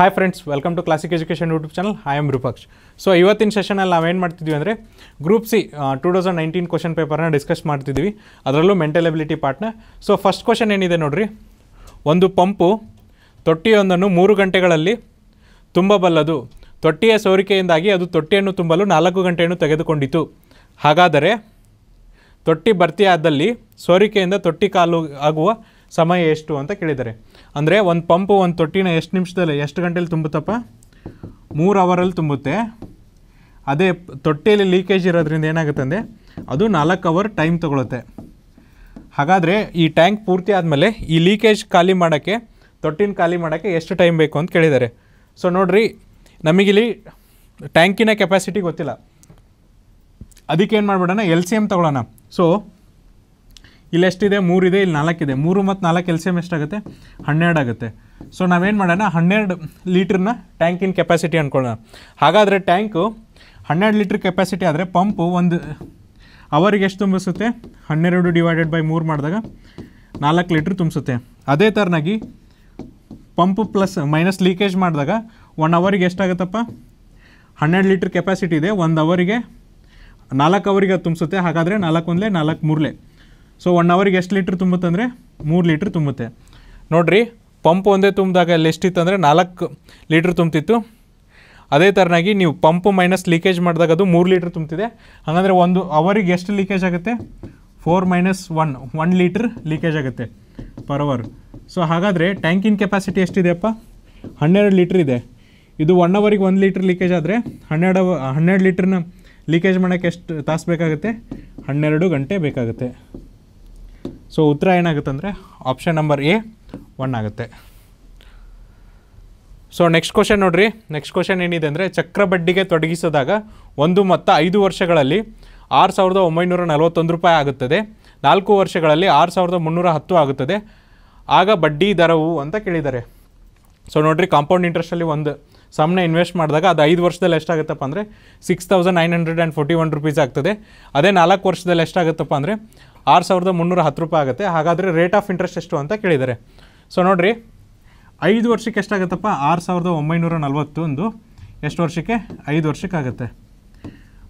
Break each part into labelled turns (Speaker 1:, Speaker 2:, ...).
Speaker 1: hi friends welcome to classic education YouTube channel I am Rupaksh so ಇವತ್ತಿನ ಸೆಷನಲ್ಲಿ ನಾವೇನು ಮಾಡ್ತಿದ್ವಿ ಅಂದರೆ group C two thousand nineteen question ಪೇಪರ್ನ ಡಿಸ್ಕಸ್ ಮಾಡ್ತಿದ್ವಿ ಅದರಲ್ಲೂ ಮೆಂಟಲ್ ಎಬಿಲಿಟಿ ಪಾರ್ಟ್ನ ಸೊ ಫಸ್ಟ್ ಕ್ವಶನ್ ಏನಿದೆ ನೋಡಿರಿ ಒಂದು ಪಂಪು ತೊಟ್ಟಿಯೊಂದನ್ನು ಮೂರು ಗಂಟೆಗಳಲ್ಲಿ ತುಂಬಬಲ್ಲದು ತೊಟ್ಟಿಯ ಸೋರಿಕೆಯಿಂದಾಗಿ ಅದು ತೊಟ್ಟಿಯನ್ನು ತುಂಬಲು ನಾಲ್ಕು ಗಂಟೆಯನ್ನು ತೆಗೆದುಕೊಂಡಿತು ಹಾಗಾದರೆ ತೊಟ್ಟಿ ಭರ್ತಿಯಾದಲ್ಲಿ ಸೋರಿಕೆಯಿಂದ ತೊಟ್ಟಿ ಕಾಲು ಆಗುವ ಸಮಯ ಎಷ್ಟು ಅಂತ ಕೇಳಿದ್ದಾರೆ ಅಂದರೆ ಒಂದು ಪಂಪು ಒಂದು ತೊಟ್ಟಿನ ಎಷ್ಟು ನಿಮಿಷದಲ್ಲಿ ಎಷ್ಟು ಗಂಟೆಲಿ ತುಂಬುತ್ತಪ್ಪ ಮೂರು ಅವರಲ್ಲಿ ತುಂಬುತ್ತೆ ಅದೇ ತೊಟ್ಟಿಯಲ್ಲಿ ಲೀಕೇಜ್ ಇರೋದ್ರಿಂದ ಏನಾಗುತ್ತೆ ಅಂದರೆ ಅದು ನಾಲ್ಕು ಅವರ್ ಟೈಮ್ ತೊಗೊಳುತ್ತೆ ಹಾಗಾದರೆ ಈ ಟ್ಯಾಂಕ್ ಪೂರ್ತಿ ಆದಮೇಲೆ ಈ ಲೀಕೇಜ್ ಖಾಲಿ ಮಾಡೋಕ್ಕೆ ತೊಟ್ಟಿನ ಖಾಲಿ ಮಾಡೋಕ್ಕೆ ಎಷ್ಟು ಟೈಮ್ ಬೇಕು ಅಂತ ಕೇಳಿದ್ದಾರೆ ಸೊ ನೋಡ್ರಿ ನಮಗಿಲ್ಲಿ ಟ್ಯಾಂಕಿನ ಕೆಪಾಸಿಟಿ ಗೊತ್ತಿಲ್ಲ ಅದಕ್ಕೆ ಏನು ಮಾಡ್ಬಿಡೋಣ ಎಲ್ ಸಿ ಎಮ್ ತೊಗೊಳ್ಳೋಣ ಸೊ ಇಲ್ಲೆಷ್ಟಿದೆ ಮೂರಿದೆ ಇಲ್ಲಿ ನಾಲ್ಕಿದೆ ಮೂರು ಮತ್ತು ನಾಲ್ಕು ಎಲ್ಸಿಯಮ್ ಎಷ್ಟಾಗುತ್ತೆ ಹನ್ನೆರಡು ಆಗುತ್ತೆ ಸೊ ನಾವೇನು ಮಾಡೋಣ ಹನ್ನೆರಡು ಲೀಟ್ರನ್ನ ಟ್ಯಾಂಕಿನ ಕೆಪಾಸಿಟಿ ಅಂದ್ಕೊಳ್ಳೋಣ ಹಾಗಾದರೆ ಟ್ಯಾಂಕು ಹನ್ನೆರಡು ಲೀಟ್ರ್ ಕೆಪಾಸಿಟಿ ಆದರೆ ಪಂಪು ಒಂದು ಅವರಿಗೆ ಎಷ್ಟು ತುಂಬಿಸುತ್ತೆ ಹನ್ನೆರಡು ಡಿವೈಡೆಡ್ ಬೈ ಮೂರು ಮಾಡಿದಾಗ ನಾಲ್ಕು ಲೀಟ್ರ್ ತುಂಬಿಸುತ್ತೆ ಅದೇ ಥರನಾಗಿ ಪಂಪ್ ಪ್ಲಸ್ ಮೈನಸ್ ಲೀಕೇಜ್ ಮಾಡಿದಾಗ ಒನ್ ಅವರಿಗೆ ಎಷ್ಟಾಗುತ್ತಪ್ಪ ಹನ್ನೆರಡು ಲೀಟ್ರ್ ಕೆಪಾಸಿಟಿ ಇದೆ ಒಂದು ಅವರಿಗೆ ನಾಲ್ಕು ಅವರಿಗೆ ಅದು ತುಂಬಿಸುತ್ತೆ ಹಾಗಾದರೆ ನಾಲ್ಕು ಒಂದಲೇ ನಾಲ್ಕು ಮೂರಲೆ ಸೊ ಒನ್ ಅವರಿಗೆ ಎಷ್ಟು ಲೀಟ್ರ್ ತುಂಬುತ್ತೆ ಅಂದರೆ ಮೂರು ಲೀಟ್ರ್ ತುಂಬುತ್ತೆ ನೋಡಿರಿ ಪಂಪ್ ಒಂದೇ ತುಂಬಿದಾಗ ಅಲ್ಲಿ ಅಂದರೆ ನಾಲ್ಕು ಲೀಟ್ರ್ ತುಂಬ್ತಿತ್ತು ಅದೇ ಥರನಾಗಿ ನೀವು ಪಂಪ್ ಮೈನಸ್ ಲೀಕೇಜ್ ಮಾಡಿದಾಗ ಅದು ಮೂರು ಲೀಟ್ರ್ ತುಂಬ್ತಿದೆ ಹಾಗಂದರೆ ಒಂದು ಅವರಿಗೆ ಎಷ್ಟು ಲೀಕೇಜ್ ಆಗುತ್ತೆ four minus one one litre leakage ಆಗುತ್ತೆ ಪರ್ ಅವರ್ ಸೊ ಹಾಗಾದರೆ ಟ್ಯಾಂಕಿನ ಕೆಪಾಸಿಟಿ ಎಷ್ಟಿದೆಯಪ್ಪ ಹನ್ನೆರಡು ಲೀಟ್ರ್ ಇದೆ ಇದು ಒನ್ ಅವರಿಗೆ ಒಂದು ಲೀಟ್ರ್ ಲೀಕೇಜ್ ಆದರೆ ಹನ್ನೆರಡು ಹನ್ನೆರಡು ಲೀಟ್ರನ್ನ ಲೀಕೇಜ್ ಮಾಡೋಕ್ಕೆ ಎಷ್ಟು ತಾಸು ಬೇಕಾಗುತ್ತೆ ಹನ್ನೆರಡು ಗಂಟೆ ಬೇಕಾಗುತ್ತೆ ಸೊ ಉತ್ತರ ಏನಾಗುತ್ತೆ ಅಂದರೆ ಆಪ್ಷನ್ ನಂಬರ್ ಎ ಒನ್ ಆಗುತ್ತೆ ಸೊ ನೆಕ್ಸ್ಟ್ ಕ್ವಶನ್ ನೋಡ್ರಿ ನೆಕ್ಸ್ಟ್ ಕ್ವಶನ್ ಏನಿದೆ ಅಂದರೆ ಚಕ್ರಬಡ್ಡಿಗೆ ತೊಡಗಿಸಿದಾಗ ಒಂದು ಮೊತ್ತ ಐದು ವರ್ಷಗಳಲ್ಲಿ ಆರು ಸಾವಿರದ ಒಂಬೈನೂರ ನಲವತ್ತೊಂದು ರೂಪಾಯಿ ಆಗುತ್ತದೆ ನಾಲ್ಕು ವರ್ಷಗಳಲ್ಲಿ ಆರು ಸಾವಿರದ ಮುನ್ನೂರ ಹತ್ತು ಆಗುತ್ತದೆ ಆಗ ಬಡ್ಡಿ ದರವು ಅಂತ ಕೇಳಿದ್ದಾರೆ ಸೊ ನೋಡ್ರಿ ಕಾಂಪೌಂಡ್ ಇಂಟ್ರೆಸ್ಟಲ್ಲಿ ಒಂದು ಸಮ್ನ ಇನ್ವೆಸ್ಟ್ ಮಾಡಿದಾಗ ಅದು ಐದು ವರ್ಷದಲ್ಲಿ ಎಷ್ಟಾಗುತ್ತಪ್ಪ ಅಂದರೆ six thousand nine hundred and forty one rupees ಆಗ್ತದೆ ಅದೇ ನಾಲ್ಕು ವರ್ಷದಲ್ಲಿ ಎಷ್ಟಾಗುತ್ತಪ್ಪ ಅಂದರೆ ಆರು ಸಾವಿರದ ಮುನ್ನೂರ ಹತ್ತು ರೂಪಾಯಿ ಆಗುತ್ತೆ ಹಾಗಾದರೆ ರೇಟ್ ಆಫ್ ಇಂಟ್ರೆಸ್ಟ್ ಎಷ್ಟು ಅಂತ ಕೇಳಿದ್ದಾರೆ ಸೊ ನೋಡಿರಿ ಐದು ವರ್ಷಕ್ಕೆ ಎಷ್ಟಾಗುತ್ತಪ್ಪ ಆರು ಸಾವಿರದ ಒಂಬೈನೂರ ನಲ್ವತ್ತೊಂದು ಎಷ್ಟು ವರ್ಷಕ್ಕೆ ಐದು ವರ್ಷಕ್ಕೆ ಆಗುತ್ತೆ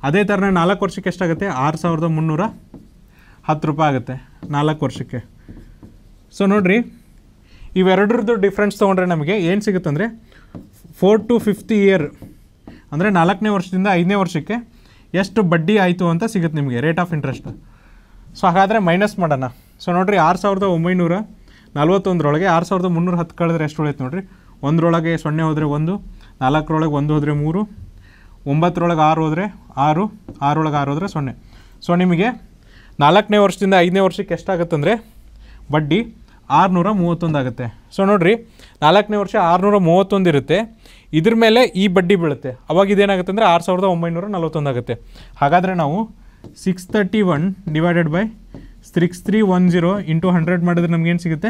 Speaker 1: ಅದೇ ಥರನೇ ನಾಲ್ಕು ವರ್ಷಕ್ಕೆ ಎಷ್ಟಾಗುತ್ತೆ ಆರು ಸಾವಿರದ ಮುನ್ನೂರ ಹತ್ತು ರೂಪಾಯಿ ಆಗುತ್ತೆ ನಾಲ್ಕು ವರ್ಷಕ್ಕೆ ಸೊ ನೋಡಿರಿ ಇವೆರಡರದ್ದು ಡಿಫ್ರೆನ್ಸ್ ತೊಗೊಂಡ್ರೆ ನಮಗೆ ಏನು ಸಿಗುತ್ತಂದರೆ ಫೋರ್ ಟು ಫಿಫ್ತ್ ಇಯರ್ ಅಂದರೆ ನಾಲ್ಕನೇ ವರ್ಷದಿಂದ ಐದನೇ ವರ್ಷಕ್ಕೆ ಎಷ್ಟು ಬಡ್ಡಿ ಆಯಿತು ಅಂತ ಸಿಗುತ್ತೆ ನಿಮಗೆ ರೇಟ್ ಆಫ್ ಇಂಟ್ರೆಸ್ಟ್ ಸೊ ಹಾಗಾದರೆ ಮೈನಸ್ ಮಾಡೋಣ ಸೊ ನೋಡಿರಿ ಆರು ಸಾವಿರದ ಒಂಬೈನೂರ ನಲ್ವತ್ತೊಂದರೊಳಗೆ ಆರು ಸಾವಿರದ ಮುನ್ನೂರ ಹತ್ತು ಕಳೆದ್ರೆ ಎಷ್ಟು ಉಳಿತು ನೋಡಿರಿ ಒಂದರೊಳಗೆ ಸೊನ್ನೆ ಹೋದರೆ ಒಂದು ನಾಲ್ಕರೊಳಗೆ ಒಂದು ಹೋದರೆ ಮೂರು ಒಂಬತ್ತರೊಳಗೆ ಆರು ಹೋದರೆ ಆರು ಆರೊಳಗೆ ಆರು ಹೋದರೆ ಸೊನ್ನೆ ಸೊ ನಿಮಗೆ ನಾಲ್ಕನೇ ವರ್ಷದಿಂದ ಐದನೇ ವರ್ಷಕ್ಕೆ ಎಷ್ಟಾಗುತ್ತಂದರೆ ಬಡ್ಡಿ ಆರುನೂರ ಮೂವತ್ತೊಂದು ಆಗುತ್ತೆ ಸೊ ನೋಡಿರಿ ನಾಲ್ಕನೇ ವರ್ಷ ಆರುನೂರ ಮೂವತ್ತೊಂದು ಇರುತ್ತೆ ಇದ್ರ ಮೇಲೆ ಈ ಬಡ್ಡಿ ಬೀಳುತ್ತೆ ಅವಾಗ ಇದೇನಾಗುತ್ತೆ ಅಂದರೆ ಆರು ಸಾವಿರದ ಒಂಬೈನೂರ ನಲ್ವತ್ತೊಂದು ಆಗುತ್ತೆ ಹಾಗಾದರೆ ನಾವು six thirty one divided by six three one zero into hundred ಮಾಡಿದ್ರೆ ನಮಗೇನು ಸಿಗುತ್ತೆ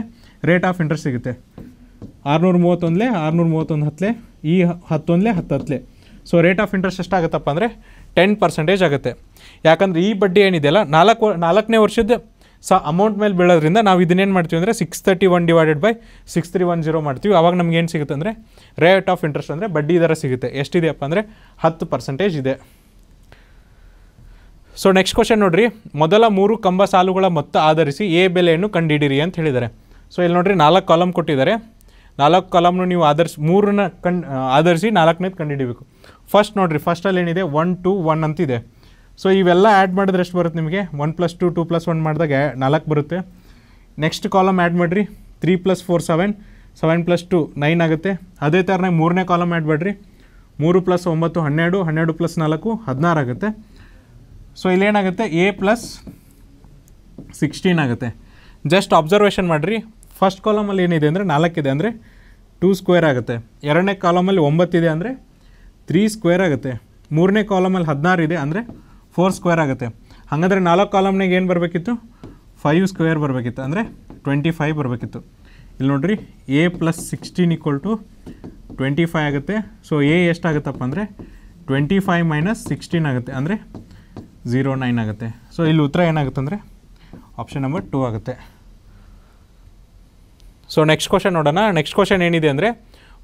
Speaker 1: ರೇಟ್ ಆಫ್ ಇಂಟ್ರೆಸ್ಟ್ ಸಿಗುತ್ತೆ ಆರ್ನೂರು ಮೂವತ್ತೊಂದಲೇ ಆರುನೂರ ಮೂವತ್ತೊಂದು ಹತ್ತಲೇ ಈ ಹತ್ತೊಂದಲೇ ಹತ್ತು ಹತ್ತಲೇ ಸೊ ರೇಟ್ ಆಫ್ ಇಂಟ್ರೆಸ್ಟ್ ಎಷ್ಟಾಗುತ್ತಪ್ಪ ಅಂದರೆ ಟೆನ್ ಪರ್ಸೆಂಟೇಜ್ ಆಗುತ್ತೆ ಯಾಕಂದರೆ ಈ ಬಡ್ಡಿ ಏನಿದೆಯಲ್ಲ ನಾಲ್ಕು ನಾಲ್ಕನೇ ವರ್ಷದ ಸ ಅಮೌಂಟ್ ಮೇಲೆ ಬೀಳೋದ್ರಿಂದ ನಾವು ಇದನ್ನೇನು ಮಾಡ್ತೀವಿ ಅಂದರೆ six thirty one divided by six three one zero ಮಾಡ್ತೀವಿ ಅವಾಗ ನಮ್ಗೆ ಏನು ಸಿಗುತ್ತೆ ಅಂದರೆ ರೇಟ್ ಆಫ್ ಇಂಟ್ರೆಸ್ಟ್ ಅಂದರೆ ಬಡ್ಡಿ ದರ ಸಿಗುತ್ತೆ ಎಷ್ಟಿದೆಯಪ್ಪ ಅಂದರೆ ಹತ್ತು ಪರ್ಸೆಂಟೇಜ್ ಇದೆ ಸೊ ನೆಕ್ಸ್ಟ್ ಕ್ವಶನ್ ನೋಡ್ರಿ ಮೊದಲ ಮೂರು ಕಂಬ ಸಾಲುಗಳ ಮೊತ್ತ ಆಧರಿಸಿ ಎ ಬೆಲೆಯನ್ನು ಕಂಡುಹಿಡಿರಿ ಅಂತ ಹೇಳಿದ್ದಾರೆ ಸೊ ಇಲ್ಲಿ ನೋಡ್ರಿ ನಾಲ್ಕು ಕಾಲಮ್ ಕೊಟ್ಟಿದ್ದಾರೆ ನಾಲ್ಕು ಕಾಲಮ್ನು ನೀವು ಆಧರಿಸಿ ಮೂರನ್ನ ಕಂಡು ಆಧರಿಸಿ ನಾಲ್ಕನೇದು ಕಂಡುಹಿಡಿಬೇಕು ಫಸ್ಟ್ ನೋಡ್ರಿ ಫಸ್ಟಲ್ಲಿ ಏನಿದೆ ಒನ್ ಟು ಒನ್ ಅಂತಿದೆ ಸೊ ಇವೆಲ್ಲ ಆ್ಯಡ್ ಮಾಡಿದ್ರೆ ಎಷ್ಟು ಬರುತ್ತೆ ನಿಮಗೆ one plus two two plus one ಮಾಡಿದಾಗ ನಾಲ್ಕು ಬರುತ್ತೆ ನೆಕ್ಸ್ಟ್ ಕಾಲಮ್ ಆ್ಯಡ್ ಮಾಡಿರಿ three plus four seven seven plus two nine ಆಗುತ್ತೆ ಅದೇ ಥರನಾಗಿ ಮೂರನೇ ಕಾಲಮ್ ಆ್ಯಡ್ ಮಾಡಿರಿ ಮೂರು ಪ್ಲಸ್ ಒಂಬತ್ತು ಹನ್ನೆರಡು ಹನ್ನೆರಡು ಪ್ಲಸ್ ನಾಲ್ಕು ಹದಿನಾರು ಆಗುತ್ತೆ ಸೊ ಇಲ್ಲೇನಾಗುತ್ತೆ ಎ ಪ್ಲಸ್ ಸಿಕ್ಸ್ಟೀನ್ ಆಗುತ್ತೆ ಜಸ್ಟ್ ಅಬ್ಸರ್ವೇಷನ್ ಮಾಡಿರಿ ಫಸ್ಟ್ ಕಾಲಮಲ್ಲಿ ಏನಿದೆ ಅಂದರೆ ನಾಲ್ಕಿದೆ ಅಂದರೆ ಟೂ ಸ್ಕ್ವೇರ್ ಆಗುತ್ತೆ ಎರಡನೇ ಕಾಲಮಲ್ಲಿ ಒಂಬತ್ತಿದೆ ಅಂದರೆ ತ್ರೀ ಸ್ಕ್ವೇರ್ ಆಗುತ್ತೆ ಮೂರನೇ ಕಾಲಮಲ್ಲಿ ಹದಿನಾರು ಇದೆ ಅಂದರೆ ಫೋರ್ ಸ್ಕ್ವೇರ್ ಆಗುತ್ತೆ ಹಾಗಾದರೆ ನಾಲ್ಕು ಕಾಲಮ್ನಾಗ ಏನು ಬರಬೇಕಿತ್ತು ಫೈವ್ ಸ್ಕ್ವೇರ್ ಬರಬೇಕಿತ್ತು ಅಂದರೆ ಟ್ವೆಂಟಿ ಫೈವ್ ಬರಬೇಕಿತ್ತು ಇಲ್ಲಿ ನೋಡಿರಿ A plus sixteen equal to twenty five ಆಗುತ್ತೆ ಸೊ ಎ ಎಷ್ಟಾಗುತ್ತಪ್ಪ ಅಂದರೆ ಟ್ವೆಂಟಿ ಫೈವ್ ಮೈನಸ್ ಸಿಕ್ಸ್ಟೀನ್ ಆಗುತ್ತೆ ಅಂದರೆ ಝೀರೋ ನೈನ್ ಆಗುತ್ತೆ ಸೊ ಇಲ್ಲಿ ಉತ್ತರ ಏನಾಗುತ್ತೆ ಅಂದರೆ ಆಪ್ಷನ್ ನಂಬರ್ ಟೂ ಆಗುತ್ತೆ ಸೊ ನೆಕ್ಸ್ಟ್ ಕ್ವಶನ್ ನೋಡೋಣ ನೆಕ್ಸ್ಟ್ ಕ್ವಶನ್ ಏನಿದೆ ಅಂದರೆ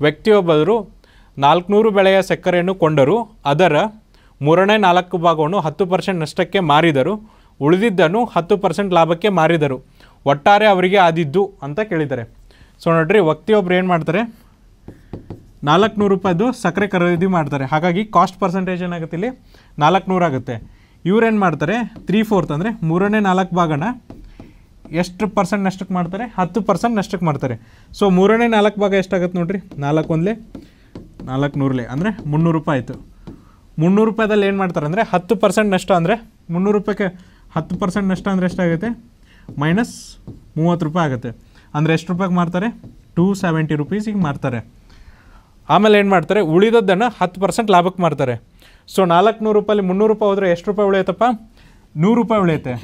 Speaker 1: ವ್ಯಕ್ತಿಯೊಬ್ಬರು ನಾಲ್ಕುನೂರು ಬೆಳೆಯ ಸಕ್ಕರೆಯನ್ನು ಕೊಂಡರು ಅದರ ಮೂರನೇ ನಾಲ್ಕು ಭಾಗವನ್ನು ಹತ್ತು ಪರ್ಸೆಂಟ್ ನಷ್ಟಕ್ಕೆ ಮಾರಿದರು ಉಳಿದಿದ್ದನ್ನು ಹತ್ತು ಪರ್ಸೆಂಟ್ ಲಾಭಕ್ಕೆ ಮಾರಿದರು ಒಟ್ಟಾರೆ ಅವರಿಗೆ ಆದಿದ್ದು ಅಂತ ಕೇಳಿದ್ದಾರೆ ಸೊ ನೋಡ್ರಿ ವ್ಯಕ್ತಿಯೊಬ್ಬರು ಏನು ಮಾಡ್ತಾರೆ ನಾಲ್ಕುನೂರು ರೂಪಾಯಿದು ಸಕ್ಕರೆ ಖರೀದಿ ಮಾಡ್ತಾರೆ ಹಾಗಾಗಿ ಕಾಸ್ಟ್ ಪರ್ಸೆಂಟೇಜ್ ಏನಾಗುತ್ತೆ ಇಲ್ಲಿ ನಾಲ್ಕುನೂರು ಆಗುತ್ತೆ ಇವ್ರೇನು ಮಾಡ್ತಾರೆ ತ್ರೀ ಫೋರ್ತ್ ಅಂದರೆ ಮೂರನೇ ನಾಲ್ಕು ಭಾಗನ ಎಷ್ಟು ಪರ್ಸೆಂಟ್ ನಷ್ಟಕ್ಕೆ ಮಾಡ್ತಾರೆ ಹತ್ತು ಪರ್ಸೆಂಟ್ ನಷ್ಟಕ್ಕೆ ಮಾಡ್ತಾರೆ ಸೊ ಮೂರನೇ ನಾಲ್ಕು ಭಾಗ ಎಷ್ಟಾಗತ್ತೆ ನೋಡಿರಿ ನಾಲ್ಕು ಒಂದಲೇ ನಾಲ್ಕು ನೂರಲೆ ಅಂದರೆ ಮುನ್ನೂರು ರೂಪಾಯಿ ಆಯಿತು ಮುನ್ನೂರು ರೂಪಾಯಿದಲ್ಲಿ ಏನು ಮಾಡ್ತಾರೆ ಅಂದರೆ ಹತ್ತು ಪರ್ಸೆಂಟ್ ನಷ್ಟ ಅಂದರೆ ಮುನ್ನೂರು ರೂಪಾಯಿಗೆ ಹತ್ತು ಪರ್ಸೆಂಟ್ ನಷ್ಟ ಅಂದರೆ ಎಷ್ಟಾಗುತ್ತೆ ಮೈನಸ್ ಮೂವತ್ತು ರೂಪಾಯಿ ಆಗುತ್ತೆ ಅಂದರೆ ಎಷ್ಟು ರೂಪಾಯಿಗೆ ಮಾಡ್ತಾರೆ ಟೂ ಸೆವೆಂಟಿ ರುಪೀಸಿಗೆ ಮಾರ್ತಾರೆ ಆಮೇಲೆ ಏನು ಮಾಡ್ತಾರೆ ಉಳಿದದ್ದನ್ನು ಹತ್ತು ಪರ್ಸೆಂಟ್ ಲಾಭಕ್ಕೆ ಮಾರ್ತಾರೆ ಸೊ ನಾಲ್ಕು ನೂರು ರೂಪಾಯಲ್ಲಿ ಮುನ್ನೂರು ರೂಪಾಯಿ ಹೋದರೆ ಎಷ್ಟು ರೂಪಾಯಿ ಉಳಿಯುತ್ತಪ್ಪ ನೂರು ರೂಪಾಯಿ ಉಳಿಯುತ್ತೆ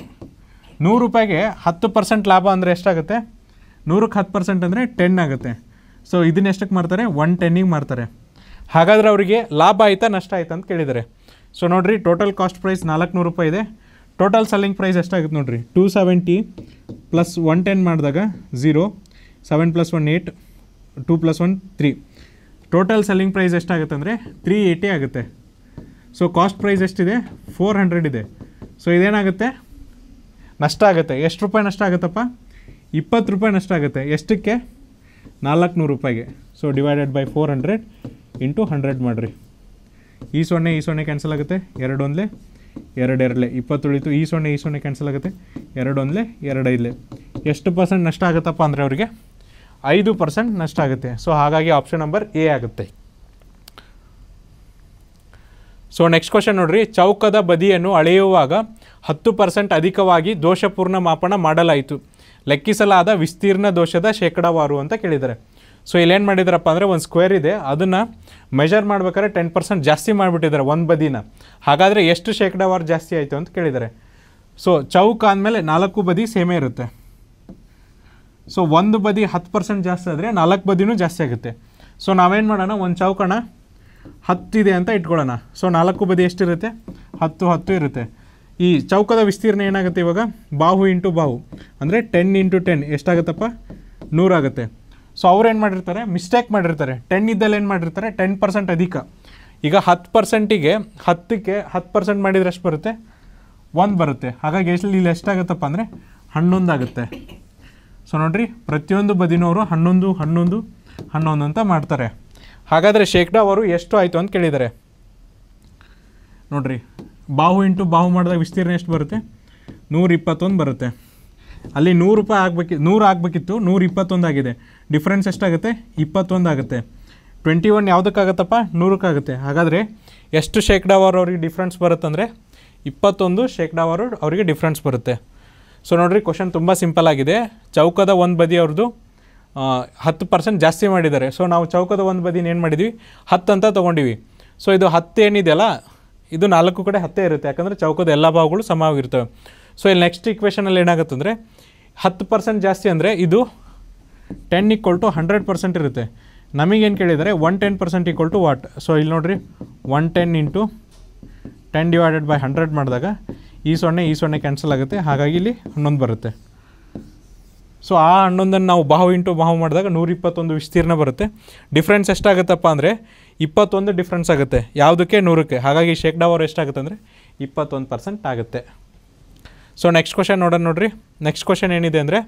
Speaker 1: ನೂರು ರೂಪಾಯಿಗೆ ಹತ್ತು ಪರ್ಸೆಂಟ್ ಲಾಭ ಅಂದರೆ ಎಷ್ಟಾಗುತ್ತೆ ನೂರಕ್ಕೆ ಹತ್ತು ಪರ್ಸೆಂಟ್ ಅಂದರೆ ಟೆನ್ ಆಗುತ್ತೆ ಸೊ ಇದನ್ನ ಎಷ್ಟಕ್ಕೆ ಮಾಡ್ತಾರೆ ಒನ್ ಟೆನ್ನಿಗೆ ಮಾಡ್ತಾರೆ ಹಾಗಾದರೆ ಅವರಿಗೆ ಲಾಭ ಆಯಿತಾ ನಷ್ಟ ಆಯಿತಾ ಅಂತ ಕೇಳಿದ್ದಾರೆ ಸೊ ನೋಡಿರಿ ಟೋಟಲ್ ಕಾಸ್ಟ್ ಪ್ರೈಸ್ ನಾಲ್ಕುನೂರು ರೂಪಾಯಿ ಇದೆ ಟೋಟಲ್ ಸೆಲ್ಲಿಂಗ್ ಪ್ರೈಸ್ ಎಷ್ಟಾಗುತ್ತೆ ನೋಡಿರಿ two seventy plus one ten ಮಾಡಿದಾಗ zero seven plus one eight two plus one three total selling price ಎಷ್ಟಾಗುತ್ತೆ ಅಂದರೆ ತ್ರೀ ಏಯ್ಟಿ ಆಗುತ್ತೆ ಸೊ ಕಾಸ್ಟ್ ಪ್ರೈಸ್ ಎಷ್ಟಿದೆ ಫೋರ್ ಹಂಡ್ರೆಡ್ ಇದೆ ಸೊ ಇದೇನಾಗುತ್ತೆ ನಷ್ಟ ಆಗುತ್ತೆ ಎಷ್ಟು ರೂಪಾಯಿ ನಷ್ಟ ಆಗುತ್ತಪ್ಪ ಇಪ್ಪತ್ತು ರೂಪಾಯಿ ನಷ್ಟ ಆಗುತ್ತೆ ಎಷ್ಟಕ್ಕೆ ನಾಲ್ಕುನೂರು ರೂಪಾಯಿಗೆ so divided by four hundred into hundred ಮಾಡಿರಿ ಈ ಸೊನ್ನೆ ಈ ಸೊನ್ನೆ ಕ್ಯಾನ್ಸಲ್ ಆಗುತ್ತೆ ಎರಡು ಎರಡೆರಲೆ ಇಪ್ಪತ್ತು ಉಳಿತು ಈ ಸೊನ್ನೆ ಈ ಸೊನ್ನೆ ಕ್ಯಾನ್ಸಲ್ ಆಗುತ್ತೆ ಎರಡು ಇಲ್ಲೇ ಎಷ್ಟು ಪರ್ಸೆಂಟ್ ನಷ್ಟ ಆಗುತ್ತಪ್ಪ ಅಂದರೆ ಅವರಿಗೆ ಐದು ಪರ್ಸೆಂಟ್ ನಷ್ಟ ಆಗುತ್ತೆ ಸೊ ಹಾಗಾಗಿ ಆಪ್ಷನ್ ನಂಬರ್ ಎ ಆಗುತ್ತೆ ಸೊ ನೆಕ್ಸ್ಟ್ ಕ್ವಶನ್ ನೋಡ್ರಿ ಚೌಕದ ಬದಿಯನ್ನು ಅಳೆಯುವಾಗ ಹತ್ತು ಪರ್ಸೆಂಟ್ ಅಧಿಕವಾಗಿ ದೋಷಪೂರ್ಣ ಮಾಪನ ಮಾಡಲಾಯಿತು ಲೆಕ್ಕಿಸಲಾದ ವಿಸ್ತೀರ್ಣ ದೋಷದ ಶೇಕಡಾವಾರು ಅಂತ ಕೇಳಿದ್ದಾರೆ ಸೊ ಇಲ್ಲೇನು ಮಾಡಿದಾರಪ್ಪ ಅಂದರೆ ಒಂದು ಸ್ಕ್ವೇರ್ ಇದೆ ಅದನ್ನು ಮೆಜರ್ ಮಾಡ್ಬೇಕಾದ್ರೆ ಟೆನ್ ಪರ್ಸೆಂಟ್ ಜಾಸ್ತಿ ಮಾಡಿಬಿಟ್ಟಿದ್ದಾರೆ ಒಂದು ಬದಿನ ಹಾಗಾದರೆ ಎಷ್ಟು ಶೇಕಡಾವಾರು ಜಾಸ್ತಿ ಆಯಿತು ಅಂತ ಕೇಳಿದ್ದಾರೆ ಸೊ ಚೌಕ ಅಂದಮೇಲೆ ನಾಲ್ಕು ಬದಿ ಸೇಮೇ ಇರುತ್ತೆ ಸೊ ಒಂದು ಬದಿ ಹತ್ತು ಪರ್ಸೆಂಟ್ ಜಾಸ್ತಿ ಆದರೆ ನಾಲ್ಕು ಬದಿನೂ ಜಾಸ್ತಿ ಆಗುತ್ತೆ ಸೊ ನಾವೇನು ಮಾಡೋಣ ಒಂದು ಚೌಕಣ ಹತ್ತಿದೆ ಅಂತ ಇಟ್ಕೊಳ್ಳೋಣ ಸೊ ನಾಲ್ಕು ಬದಿ ಎಷ್ಟಿರುತ್ತೆ ಹತ್ತು ಹತ್ತು ಇರುತ್ತೆ ಈ ಚೌಕದ ವಿಸ್ತೀರ್ಣ ಏನಾಗುತ್ತೆ ಇವಾಗ ಬಾಹು ಇಂಟು ಬಾಹು ಅಂದರೆ ಟೆನ್ ಇಂಟು ಟೆನ್ ಎಷ್ಟಾಗುತ್ತಪ್ಪ ನೂರಾಗುತ್ತೆ ಸೊ ಅವ್ರು ಏನು ಮಾಡಿರ್ತಾರೆ ಮಿಸ್ಟೇಕ್ ಮಾಡಿರ್ತಾರೆ ಟೆನ್ ಇದ್ದಲ್ಲಿ ಏನು ಮಾಡಿರ್ತಾರೆ ಟೆನ್ ಪರ್ಸೆಂಟ್ ಅಧಿಕ ಈಗ ಹತ್ತು ಪರ್ಸೆಂಟಿಗೆ ಹತ್ತಕ್ಕೆ ಹತ್ತು ಪರ್ಸೆಂಟ್ ಮಾಡಿದರೆ ಎಷ್ಟು ಬರುತ್ತೆ ಒಂದು ಬರುತ್ತೆ ಹಾಗಾಗಿ ಎಷ್ಟು ಇಲ್ಲಿ ಎಷ್ಟಾಗುತ್ತಪ್ಪ ಅಂದರೆ ಹನ್ನೊಂದಾಗುತ್ತೆ ಸೊ ನೋಡಿರಿ ಪ್ರತಿಯೊಂದು ಬದಿನವರು ಹನ್ನೊಂದು ಹನ್ನೊಂದು ಹನ್ನೊಂದು ಅಂತ ಮಾಡ್ತಾರೆ ಹಾಗಾದರೆ ಶೇಕ್ಡಾ ಅವರು ಎಷ್ಟು ಆಯಿತು ಅಂತ ಕೇಳಿದ್ದಾರೆ ನೋಡಿರಿ ಬಾಹು ಇಂಟು ಬಾಹು ಮಾಡಿದಾಗ ವಿಸ್ತೀರ್ಣ ಎಷ್ಟು ಬರುತ್ತೆ ನೂರ ಇಪ್ಪತ್ತೊಂದು ಬರುತ್ತೆ ಅಲ್ಲಿ ನೂರು ರೂಪಾಯಿ ಆಗಬೇಕಿ ನೂರು ಆಗಬೇಕಿತ್ತು ನೂರ ಇಪ್ಪತ್ತೊಂದು ಆಗಿದೆ ಡಿಫ್ರೆನ್ಸ್ ಎಷ್ಟಾಗುತ್ತೆ ಇಪ್ಪತ್ತೊಂದು ಆಗುತ್ತೆ ಟ್ವೆಂಟಿ ಒನ್ ಯಾವುದಕ್ಕಾಗತ್ತಪ್ಪ ನೂರಕ್ಕಾಗುತ್ತೆ ಹಾಗಾದರೆ ಎಷ್ಟು ಶೇಕ್ಡಾವಾರು ಅವ್ರಿಗೆ ಡಿಫ್ರೆನ್ಸ್ ಬರುತ್ತಂದರೆ ಇಪ್ಪತ್ತೊಂದು ಶೇಕಡಾವಾರು ಅವರಿಗೆ ಡಿಫ್ರೆನ್ಸ್ ಬರುತ್ತೆ ಸೊ ನೋಡಿರಿ ಕ್ವಶನ್ ತುಂಬ ಸಿಂಪಲ್ ಆಗಿದೆ ಚೌಕದ ಒಂದು ಬದಿ ಹತ್ತು ಪರ್ಸೆಂಟ್ ಜಾಸ್ತಿ ಮಾಡಿದ್ದಾರೆ ಸೊ ನಾವು ಚೌಕದ ಒಂದು ಬದಿನ ಏನು ಮಾಡಿದ್ವಿ ಹತ್ತು ಅಂತ ತೊಗೊಂಡಿವಿ ಸೊ ಇದು ಹತ್ತು ಏನಿದೆಯಲ್ಲ ಇದು ನಾಲ್ಕು ಕಡೆ ಹತ್ತೇ ಇರುತ್ತೆ ಯಾಕಂದರೆ ಚೌಕದ ಎಲ್ಲ ಭಾಗಗಳು ಸಮವಾಗಿರ್ತವೆ ಸೊ ಇಲ್ಲಿ ನೆಕ್ಸ್ಟ್ ಇಕ್ವೇಷನಲ್ಲಿ ಏನಾಗುತ್ತೆ ಅಂದರೆ ಹತ್ತು ಪರ್ಸೆಂಟ್ ಜಾಸ್ತಿ ಅಂದರೆ ಇದು ten equal to hundred percent ಇರುತ್ತೆ ನಮಗೇನು ಕೇಳಿದರೆ one ten percent equal to what so ಇಲ್ಲಿ ನೋಡಿರಿ one ten into ten divided by hundred ಮಾಡಿದಾಗ ಈ ಸೊನ್ನೆ ಈ ಸೊನ್ನೆ ಕ್ಯಾನ್ಸಲ್ ಆಗುತ್ತೆ ಹಾಗಾಗಿ ಇಲ್ಲಿ ಹನ್ನೊಂದು ಬರುತ್ತೆ ಸೊ ಆ ಹಣ್ಣೊಂದನ್ನು ನಾವು ಬಾಹು ಇಂಟು ಬಾಹು ಮಾಡಿದಾಗ ನೂರಿಪ್ಪತ್ತೊಂದು ವಿಸ್ತೀರ್ಣ ಬರುತ್ತೆ ಡಿಫ್ರೆನ್ಸ್ ಎಷ್ಟಾಗುತ್ತಪ್ಪ ಅಂದರೆ ಇಪ್ಪತ್ತೊಂದು ಡಿಫ್ರೆನ್ಸ್ ಆಗುತ್ತೆ ಯಾವುದಕ್ಕೆ ನೂರಕ್ಕೆ ಹಾಗಾಗಿ ಶೇಕ್ ಡಾವರ್ ಎಷ್ಟಾಗುತ್ತೆ ಅಂದರೆ ಇಪ್ಪತ್ತೊಂದು ಪರ್ಸೆಂಟ್ ಆಗುತ್ತೆ ಸೊ ನೆಕ್ಸ್ಟ್ ಕ್ವಶನ್ ನೋಡೋಣ ನೋಡ್ರಿ ನೆಕ್ಸ್ಟ್ ಕ್ವಶನ್ ಏನಿದೆ ಅಂದರೆ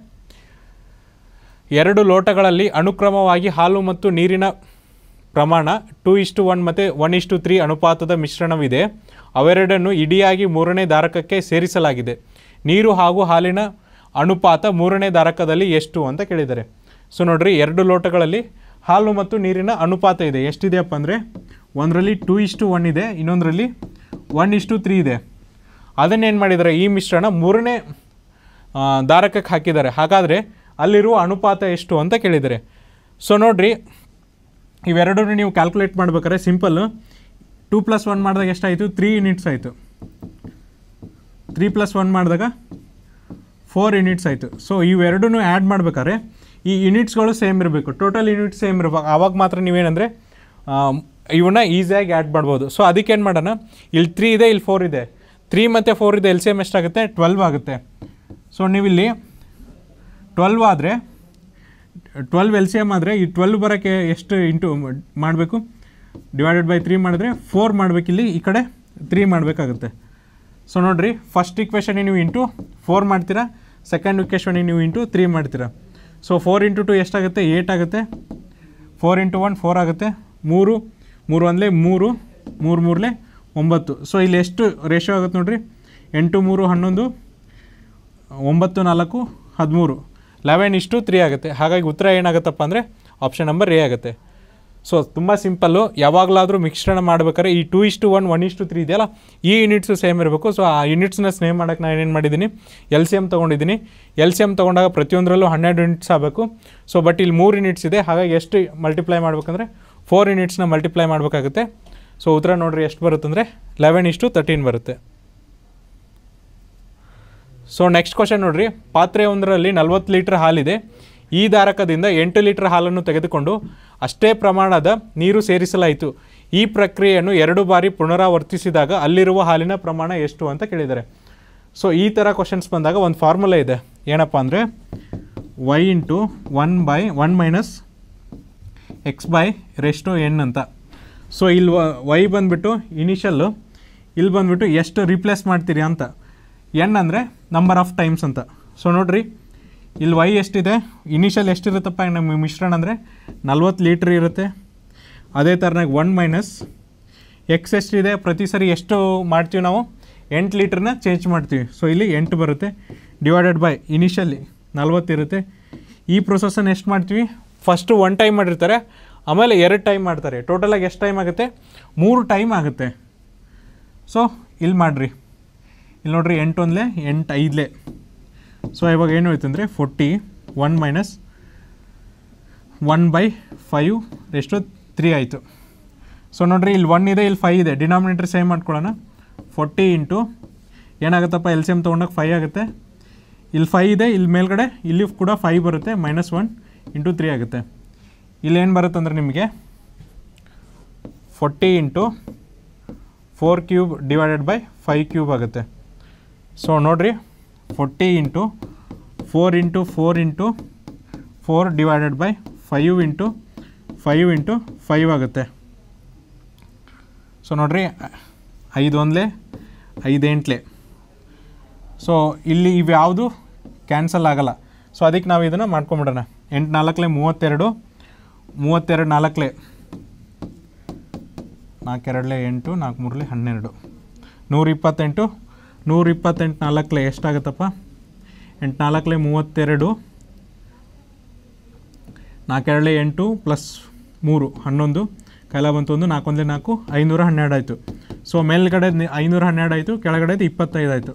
Speaker 1: ಎರಡು ಲೋಟಗಳಲ್ಲಿ ಅನುಕ್ರಮವಾಗಿ ಹಾಲು ಮತ್ತು ನೀರಿನ ಪ್ರಮಾಣ ಟೂ ಇಷ್ಟು ಒನ್ ಮತ್ತು ಒನ್ ಇಷ್ಟು ತ್ರೀ ಅನುಪಾತದ ಮಿಶ್ರಣವಿದೆ ಅವೆರಡನ್ನು ಇಡಿಯಾಗಿ ಮೂರನೇ ಧಾರಕಕ್ಕೆ ಸೇರಿಸಲಾಗಿದೆ ನೀರು ಹಾಗೂ ಹಾಲಿನ ಅನುಪಾತ ಮೂರನೇ ಧಾರಕದಲ್ಲಿ ಎಷ್ಟು ಅಂತ ಕೇಳಿದ್ದಾರೆ ಸೊ ನೋಡ್ರಿ ಎರಡು ಲೋಟಗಳಲ್ಲಿ ಹಾಲು ಮತ್ತು ನೀರಿನ ಅನುಪಾತ ಇದೆ ಎಷ್ಟಿದೆಯಪ್ಪ ಅಂದರೆ ಒಂದರಲ್ಲಿ ಟೂ ಇಷ್ಟು ಒನ್ ಇದೆ ಇನ್ನೊಂದರಲ್ಲಿ ಒನ್ ಇಷ್ಟು ತ್ರೀ ಇದೆ ಅದನ್ನೇನು ಮಾಡಿದ್ದಾರೆ ಈ ಮಿಶ್ರಣ ಮೂರನೇ ಧಾರಕಕ್ಕೆ ಹಾಕಿದ್ದಾರೆ ಹಾಗಾದರೆ ಅಲ್ಲಿರುವ ಅನುಪಾತ ಎಷ್ಟು ಅಂತ ಕೇಳಿದ್ದಾರೆ ಸೊ ನೋಡ್ರಿ ಇವೆರಡನ್ನೂ ನೀವು ಕ್ಯಾಲ್ಕುಲೇಟ್ ಮಾಡ್ಬೇಕಾರೆ ಸಿಂಪಲ್ಲು ಟೂ ಪ್ಲಸ್ ಒನ್ ಮಾಡಿದಾಗ ಎಷ್ಟಾಯಿತು ತ್ರೀ ಯೂನಿಟ್ಸ್ ಆಯಿತು ತ್ರೀ ಪ್ಲಸ್ ಒನ್ ಮಾಡಿದಾಗ ಫೋರ್ ಯೂನಿಟ್ಸ್ ಆಯಿತು ಸೊ ಇವೆರಡೂ ಆ್ಯಡ್ ಮಾಡ್ಬೇಕಾದ್ರೆ ಈ ಯೂನಿಟ್ಸ್ಗಳು ಸೇಮ್ ಇರಬೇಕು ಟೋಟಲ್ ಯೂನಿಟ್ ಸೇಮ್ ಇರಬೇಕು ಆವಾಗ ಮಾತ್ರ ನೀವೇನಂದರೆ ಇವನ್ನ ಈಸಿಯಾಗಿ ಆ್ಯಡ್ ಮಾಡ್ಬೋದು ಸೊ ಅದಕ್ಕೇನು ಮಾಡೋಣ ಇಲ್ಲಿ ತ್ರೀ ಇದೆ ಇಲ್ಲಿ ಫೋರ್ ಇದೆ ತ್ರೀ ಮತ್ತು ಫೋರ್ ಇದೆ ಎಲ್ ಸಿ ಎಮ್ ಎಷ್ಟಾಗುತ್ತೆ ಟ್ವೆಲ್ವ್ ಆಗುತ್ತೆ ಸೊ ನೀವಿಲ್ಲಿ ಟ್ವೆಲ್ವ್ ಆದರೆ ಟ್ವೆಲ್ವ್ ಎಲ್ ಸಿ ಎಮ್ ಆದರೆ ಈ ಟ್ವೆಲ್ವ್ ಬರೋಕ್ಕೆ ಎಷ್ಟು ಇಂಟು ಮಾಡಬೇಕು ಡಿವೈಡೆಡ್ ಬೈ ತ್ರೀ ಮಾಡಿದ್ರೆ ಫೋರ್ ಮಾಡಬೇಕಿಲ್ಲಿ ಈ ಕಡೆ ತ್ರೀ ಮಾಡಬೇಕಾಗುತ್ತೆ ಸೊ ನೋಡಿರಿ ಫಸ್ಟ್ ಇಕ್ವೇಷನ್ ನೀವು ಇಂಟು ಫೋರ್ ಮಾಡ್ತೀರಾ ಸೆಕೆಂಡ್ ವಿಕೇಶ್ವನಿಗೆ ನೀವು ಇಂಟು ತ್ರೀ ಮಾಡ್ತೀರಾ ಸೊ ಫೋರ್ ಇಂಟು ಟು ಎಷ್ಟಾಗುತ್ತೆ ಏಟ್ ಆಗುತ್ತೆ ಫೋರ್ ಇಂಟು ಒನ್ ಫೋರ್ ಆಗುತ್ತೆ ಮೂರು ಮೂರು ಒಂದಲೇ ಮೂರು ಮೂರು ಮೂರಲೇ ಒಂಬತ್ತು ಸೊ ಇಲ್ಲಿ ಎಷ್ಟು ರೇಷೋ ಆಗುತ್ತೆ ನೋಡಿರಿ ಎಂಟು ಮೂರು ಹನ್ನೊಂದು ಒಂಬತ್ತು ನಾಲ್ಕು ಹದಿಮೂರು ಲೆವೆನ್ ಇಷ್ಟು ತ್ರೀ ಆಗುತ್ತೆ ಹಾಗಾಗಿ ಉತ್ತರ ಏನಾಗುತ್ತಪ್ಪ ಅಂದರೆ ಆಪ್ಷನ್ ನಂಬರ್ ಎ ಆಗುತ್ತೆ ಸೊ ತುಂಬ ಸಿಂಪಲ್ಲು ಯಾವಾಗಲಾದರೂ ಮಿಶ್ರಣ ಮಾಡ್ಬೇಕಾದ್ರೆ ಈ ಟೂ ಇಷ್ಟು ಒನ್ ಒನ್ ಇಷ್ಟು ತ್ರೀ ಇದೆಯಲ್ಲ ಈ ಯೂನಿಟ್ಸು ಸೇಮ್ ಇರಬೇಕು ಸೊ ಆ ಯೂನಿಟ್ಸ್ನ ಸೇಮ್ ಮಾಡೋಕ್ಕೆ ನಾನು ಏನೇನು ಮಾಡಿದ್ದೀನಿ ಎಲ್ ಸಿ ಎಮ್ ತೊಗೊಂಡಿದ್ದೀನಿ ಎಲ್ ಸಿ ಎಮ್ ತೊಗೊಂಡಾಗ ಪ್ರತಿಯೊಂದರಲ್ಲೂ ಹನ್ನೆರಡು ಯೂನಿಟ್ಸ್ ಆಗಬೇಕು ಸೊ ಬಟ್ ಇಲ್ಲಿ ಮೂರು ಯೂನಿಟ್ಸ್ ಇದೆ ಹಾಗಾಗಿ ಎಷ್ಟು ಮಲ್ಟಿಪ್ಲೈ ಮಾಡಬೇಕಂದ್ರೆ ಫೋರ್ ಯೂನಿಟ್ಸ್ನ ಮಲ್ಟಿಪ್ಲೈ ಮಾಡಬೇಕಾಗುತ್ತೆ ಸೊ ಉತ್ತರ ನೋಡಿರಿ ಎಷ್ಟು ಬರುತ್ತಂದರೆ ಲೆವೆನ್ ಇಷ್ಟು ತರ್ಟೀನ್ ಬರುತ್ತೆ ಸೊ ನೆಕ್ಸ್ಟ್ ಕ್ವಶನ್ ನೋಡಿರಿ ಪಾತ್ರೆ ಒಂದರಲ್ಲಿ ನಲ್ವತ್ತು ಲೀಟ್ರ್ ಹಾಲಿದೆ ಈ ಧಾರಕದಿಂದ ಎಂಟು ಲೀಟ್ರ್ ಹಾಲನ್ನು ತೆಗೆದುಕೊಂಡು ಅಷ್ಟೇ ಪ್ರಮಾಣದ ನೀರು ಸೇರಿಸಲಾಯಿತು ಈ ಪ್ರಕ್ರಿಯೆಯನ್ನು ಎರಡು ಬಾರಿ ಪುನರಾವರ್ತಿಸಿದಾಗ ಅಲ್ಲಿರುವ ಹಾಲಿನ ಪ್ರಮಾಣ ಎಷ್ಟು ಅಂತ ಕೇಳಿದ್ದಾರೆ ಸೊ ಈ ಥರ ಕ್ವಶನ್ಸ್ ಬಂದಾಗ ಒಂದು ಫಾರ್ಮುಲಾ ಇದೆ ಏನಪ್ಪ ಅಂದರೆ Y into one by one minus X by rest N ಅಂತ ಸೊ ಇಲ್ಲಿ ವೈ ಬಂದುಬಿಟ್ಟು ಇನಿಷಿಯಲ್ಲು ಇಲ್ಲಿ ಬಂದುಬಿಟ್ಟು ಎಷ್ಟು ರಿಪ್ಲೇಸ್ ಮಾಡ್ತೀರಿ ಅಂತ ಎನ್ ಅಂದರೆ ನಂಬರ್ ಆಫ್ ಟೈಮ್ಸ್ ಅಂತ ಸೊ ನೋಡ್ರಿ ಇಲ್ಲಿ ವೈ ಎಷ್ಟಿದೆ ಇನಿಷಿಯಲ್ ಎಷ್ಟಿರುತ್ತಪ್ಪ ನಮ್ಮ ಮಿಶ್ರಣ ಅಂದರೆ ನಲ್ವತ್ತು ಲೀಟ್ರ್ ಇರುತ್ತೆ ಅದೇ ಥರನಾಗಿ ಒನ್ ಮೈನಸ್ ಎಕ್ಸ್ ಎಷ್ಟಿದೆ ಪ್ರತಿ ಸರಿ ಎಷ್ಟು ಮಾಡ್ತೀವಿ ನಾವು ಎಂಟು ಲೀಟ್ರನ್ನ ಚೇಂಜ್ ಮಾಡ್ತೀವಿ ಸೊ ಇಲ್ಲಿ ಎಂಟು ಬರುತ್ತೆ ಡಿವೈಡೆಡ್ ಬೈ ಇನಿಷಿಯಲಿ ನಲ್ವತ್ತಿರುತ್ತೆ ಈ ಪ್ರೊಸೆಸನ್ನು ಎಷ್ಟು ಮಾಡ್ತೀವಿ ಫಸ್ಟು ಒನ್ ಟೈಮ್ ಮಾಡಿರ್ತಾರೆ ಆಮೇಲೆ ಎರಡು ಟೈಮ್ ಮಾಡ್ತಾರೆ ಟೋಟಲಾಗಿ ಎಷ್ಟು ಟೈಮ್ ಆಗುತ್ತೆ ಮೂರು ಟೈಮ್ ಆಗುತ್ತೆ ಸೊ ಇಲ್ಲಿ ಮಾಡಿರಿ ಇಲ್ಲಿ ಎಂಟು ಒಂದಲೇ ಎಂಟು ಐದಲೇ ಸೊ ಇವಾಗ ಏನು ಹೋಯ್ತು ಅಂದರೆ forty one minus one by five ಎಷ್ಟು ತ್ರೀ ಆಯಿತು ಸೊ ನೋಡಿರಿ ಇಲ್ಲಿ ಒನ್ ಇದೆ ಇಲ್ಲಿ ಫೈವ್ ಇದೆ ಡಿನಾಮಿನೇಟ್ರಿ ಸೇಮ್ ಮಾಡ್ಕೊಳ್ಳೋಣ ಫೋರ್ಟಿ ಇಂಟು ಏನಾಗುತ್ತಪ್ಪ ಎಲ್ ಸಿ ಎಮ್ ತೊಗೊಂಡಾಗ ಫೈ ಆಗುತ್ತೆ ಇಲ್ಲಿ ಫೈ ಇದೆ ಇಲ್ಲಿ ಮೇಲ್ಗಡೆ ಇಲ್ಲಿ ಕೂಡ ಫೈವ್ ಬರುತ್ತೆ ಮೈನಸ್ ಒನ್ ಇಂಟು ತ್ರೀ ಆಗುತ್ತೆ ಇಲ್ಲೇನು ಬರುತ್ತೆ ಅಂದರೆ ನಿಮಗೆ forty into four cube divided by five cube ಆಗುತ್ತೆ ಸೊ ನೋಡಿರಿ forty into four into four into four divided by five into five into five ಆಗುತ್ತೆ ಸೊ ನೋಡಿರಿ ಐದು ಐದು ಐದೆಂಟ್ಲೆ ಸೊ ಇಲ್ಲಿ ಇವ್ಯಾವುದು ಕ್ಯಾನ್ಸಲ್ ಆಗೋಲ್ಲ ಸೊ ಅದಕ್ಕೆ ನಾವು ಇದನ್ನು ಮಾಡ್ಕೊಂಬಿಡೋಣ ಎಂಟು ನಾಲ್ಕಲೆ ಮೂವತ್ತೆರಡು ಮೂವತ್ತೆರಡು ನಾಲ್ಕಲೆ ನಾಲ್ಕೆರಡಲೆ ಎಂಟು ನಾಲ್ಕು ಮೂರಲೆ ಹನ್ನೆರಡು ನೂರಿಪ್ಪತ್ತೆಂಟು ನೂರ ಇಪ್ಪತ್ತೆಂಟು ನಾಲ್ಕಲೆ ಎಷ್ಟಾಗತ್ತಪ್ಪ ಎಂಟು ನಾಲ್ಕಲೆ ಮೂವತ್ತೆರಡು ನಾಲ್ಕೆರಡಲೆ ಎಂಟು ಪ್ಲಸ್ ಮೂರು ಹನ್ನೊಂದು ಕೈಲ ಬಂತು ಒಂದು ನಾಲ್ಕೊಂದೇ ನಾಲ್ಕು ಐನೂರ ಹನ್ನೆರಡು ಆಯಿತು ಸೊ ಮೇಲ್ಗಡೆ ಐನೂರ ಹನ್ನೆರಡು ಆಯಿತು ಕೆಳಗಡೆದು ಇಪ್ಪತ್ತೈದು ಆಯಿತು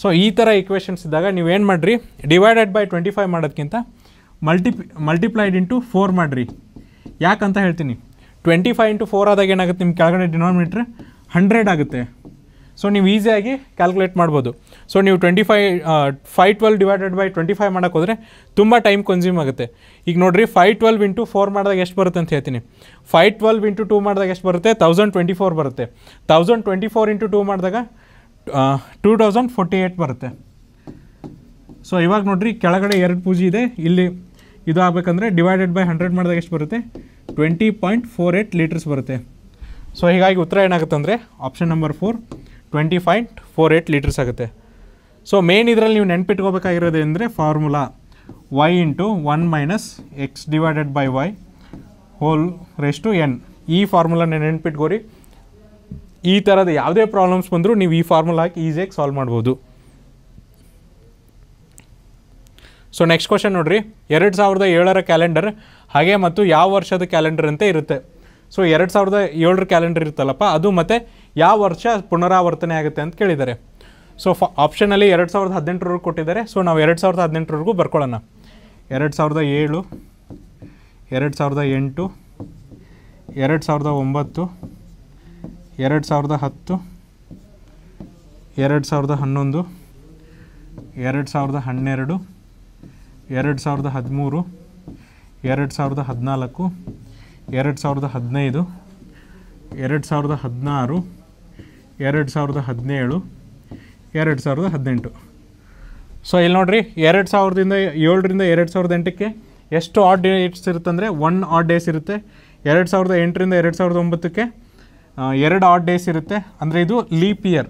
Speaker 1: ಸೊ ಈ ಥರ ಇಕ್ವೇಷನ್ಸ್ ಇದ್ದಾಗ ನೀವೇನು ಮಾಡಿರಿ ಡಿವೈಡೆಡ್ ಬೈ ಟ್ವೆಂಟಿ ಫೈವ್ ಮಾಡೋದಕ್ಕಿಂತ ಮಲ್ಟಿಪ್ ಮಲ್ಟಿಪ್ಲೈಡ್ ಇಂಟು ಫೋರ್ ಮಾಡಿರಿ ಯಾಕಂತ ಹೇಳ್ತೀನಿ ಟ್ವೆಂಟಿ ಫೈವ್ ಇಂಟು ಫೋರ್ ಆದಾಗ ಏನಾಗುತ್ತೆ ನಿಮ್ಮ ಕೆಳಗಡೆ ಡಿನಾಮಿನೇಟ್ರ್ ಹಂಡ್ರೆಡ್ ಆಗುತ್ತೆ ಸೊ ನೀವು ಈಸಿಯಾಗಿ ಕ್ಯಾಲ್ಕುಲೇಟ್ ಮಾಡ್ಬೋದು ಸೊ ನೀವು twenty five five twelve divided by twenty five ಮಾಡೋಕ್ಕೆ ಹೋದರೆ ತುಂಬ ಟೈಮ್ ಕನ್ಸ್ಯೂಮ್ ಆಗುತ್ತೆ ಈಗ ನೋಡಿರಿ ಫೈ ಟ್ವೆಲ್ವ್ ಇಂಟು ಫೋರ್ ಮಾಡಿದಾಗ ಎಷ್ಟು ಬರುತ್ತೆ ಅಂತ ಹೇಳ್ತೀನಿ ಫೈ ಟ್ವೆಲ್ವ್ ಇಂಟು ಟೂ ಮಾಡಿದಾಗ ಎಷ್ಟು ಬರುತ್ತೆ ತೌಸಂಡ್ ಟ್ವೆಂಟಿ ಫೋರ್ ಬರುತ್ತೆ thousand twenty four into two ಮಾಡಿದಾಗ ಟೂ ತೌಸಂಡ್ ಫೋರ್ಟಿ ಏಯ್ಟ್ ಬರುತ್ತೆ ಸೊ ಇವಾಗ ನೋಡಿರಿ ಕೆಳಗಡೆ ಎರಡು ಪೂಜೆ ಇದೆ ಇಲ್ಲಿ ಇದು ಆಗಬೇಕಂದ್ರೆ ಡಿವೈಡೆಡ್ ಬೈ ಹಂಡ್ರೆಡ್ ಮಾಡಿದಾಗ ಎಷ್ಟು ಬರುತ್ತೆ twenty point four eight litres ಬರುತ್ತೆ ಸೊ ಹೀಗಾಗಿ ಉತ್ತರ ಏನಾಗುತ್ತೆ ಅಂದರೆ option number four twenty point four eight litres ಆಗುತ್ತೆ ಸೊ ಮೇನ್ ಇದರಲ್ಲಿ ನೀವು ನೆನ್ಪಿಟ್ಕೋಬೇಕಾಗಿರೋದು ಅಂದರೆ formula y into one minus x divided by y whole rest n ಈ ಫಾರ್ಮುಲಾನ ನೆನ್ಪಿಟ್ಕೋರಿ ಈ ಥರದ ಯಾವುದೇ ಪ್ರಾಬ್ಲಮ್ಸ್ ಬಂದರೂ ನೀವು ಈ ಫಾರ್ಮುಲಾ ಹಾಕಿ ಈಸಿಯಾಗಿ ಸಾಲ್ವ್ ಮಾಡ್ಬೋದು ಸೊ ನೆಕ್ಸ್ಟ್ ಕ್ವಶನ್ ನೋಡಿರಿ ಎರಡು ಸಾವಿರದ ಏಳರ ಕ್ಯಾಲೆಂಡರ್ ಹಾಗೆ ಮತ್ತು ಯಾವ ವರ್ಷದ ಕ್ಯಾಲೆಂಡರ್ ಅಂತ ಇರುತ್ತೆ ಸೊ ಎರಡು ಸಾವಿರದ ಏಳರ ಕ್ಯಾಲೆಂಡರ್ ಇರುತ್ತಲ್ಲಪ್ಪ ಅದು ಮತ್ತು ಯಾವ ವರ್ಷ ಪುನರಾವರ್ತನೆ ಆಗುತ್ತೆ ಅಂತ ಕೇಳಿದ್ದಾರೆ ಸೊ ಫ ಆಪ್ಷನಲ್ಲಿ ಎರಡು ಸಾವಿರದ ಹದಿನೆಂಟರವರೆಗೂ ಕೊಟ್ಟಿದ್ದಾರೆ ಸೊ ನಾವು ಎರಡು ಸಾವಿರದ ಹದಿನೆಂಟರವರೆಗೂ ಬರ್ಕೊಳ್ಳೋಣ ಎರಡು ಸಾವಿರದ ಏಳು ಎರಡು ಸಾವಿರದ ಎಂಟು ಎರಡು ಸಾವಿರದ ಒಂಬತ್ತು ಎರಡು ಸಾವಿರದ ಹತ್ತು ಎರಡು ಸಾವಿರದ ಹನ್ನೊಂದು ಎರಡು ಸಾವಿರದ ಹನ್ನೆರಡು ಎರಡು ಸಾವಿರದ ಹದಿಮೂರು ಎರಡು ಸಾವಿರದ ಹದಿನಾಲ್ಕು ಎರಡು ಸಾವಿರದ ಹದಿನೈದು ಎರಡು ಸಾವಿರದ ಹದಿನಾರು ಎರಡು ಸಾವಿರದ ಹದಿನೇಳು ಎರಡು ಸಾವಿರದ ಹದಿನೆಂಟು ಸೊ ಇಲ್ಲಿ ನೋಡಿರಿ ಎರಡು ಸಾವಿರದಿಂದ ಏಳರಿಂದ ಎರಡು ಸಾವಿರದ ಎಂಟಕ್ಕೆ ಎಷ್ಟು ಆಡ್ ಡೇಟ್ಸ್ ಇರುತ್ತೆ ಅಂದರೆ ಒನ್ ಆಡ್ ಡೇಸ್ ಇರುತ್ತೆ ಎರಡು ಸಾವಿರದ ಎಂಟರಿಂದ ಎರಡು ಸಾವಿರದ ಒಂಬತ್ತಕ್ಕೆ ಎರಡು ಆಡ್ ಡೇಸ್ ಇರುತ್ತೆ ಅಂದರೆ ಇದು ಲೀಪ್ ಇಯರ್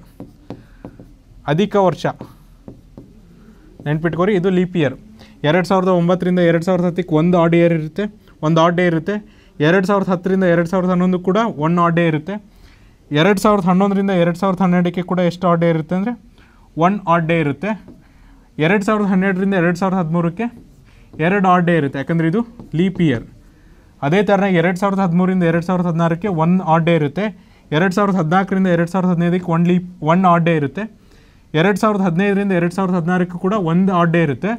Speaker 1: ಅಧಿಕ ವರ್ಷ ನೆನ್ಪಿಟ್ಕೋರಿ ಇದು ಲೀಪ್ ಇಯರ್ ಎರಡು ಸಾವಿರದ ಒಂಬತ್ತರಿಂದ ಎರಡು ಸಾವಿರದ ಹತ್ತಕ್ಕೆ ಒಂದು ಆಡ್ ಇಯರ್ ಇರುತ್ತೆ ಒಂದು ಆಡ್ ಡೇ ಇರುತ್ತೆ ಎರಡು ಸಾವಿರದ ಹತ್ತರಿಂದ ಎರಡು ಸಾವಿರದ ಹನ್ನೊಂದು ಕೂಡ ಒನ್ ಆಡ್ ಡೇ ಇರುತ್ತೆ ಎರಡು ಸಾವಿರದ ಹನ್ನೊಂದರಿಂದ ಎರಡು ಸಾವಿರದ ಹನ್ನೆರಡಕ್ಕೆ ಕೂಡ ಎಷ್ಟು ಆಡ್ ಡೇ ಇರುತ್ತೆ ಅಂದರೆ ಒನ್ ಆಡ್ ಡೇ ಇರುತ್ತೆ ಎರಡು ಸಾವಿರದ ಹನ್ನೆರಡರಿಂದ ಎರಡು ಸಾವಿರದ ಹದಿಮೂರಕ್ಕೆ ಎರಡು ಆಡ್ ಡೇ ಇರುತ್ತೆ ಯಾಕಂದರೆ ಇದು ಲೀಪ್ ಇಯರ್ ಅದೇ ಥರ ಎರಡು ಸಾವಿರದ ಹದಿಮೂರಿಂದ ಎರಡು ಸಾವಿರದ ಹದಿನಾರಕ್ಕೆ ಒನ್ ಆಡ್ ಡೇ ಇರುತ್ತೆ ಎರಡು ಸಾವಿರದ ಹದಿನಾಲ್ಕರಿಂದ ಎರಡು ಸಾವಿರದ ಹದಿನೈದಕ್ಕೆ one leap one odd day ಇರುತ್ತೆ ಎರಡು ಸಾವಿರದ ಹದಿನೈದರಿಂದ ಎರಡು ಸಾವಿರದ ಹದಿನಾರಕ್ಕೆ ಕೂಡ ಒಂದು ಆಡ್ ಡೇ ಇರುತ್ತೆ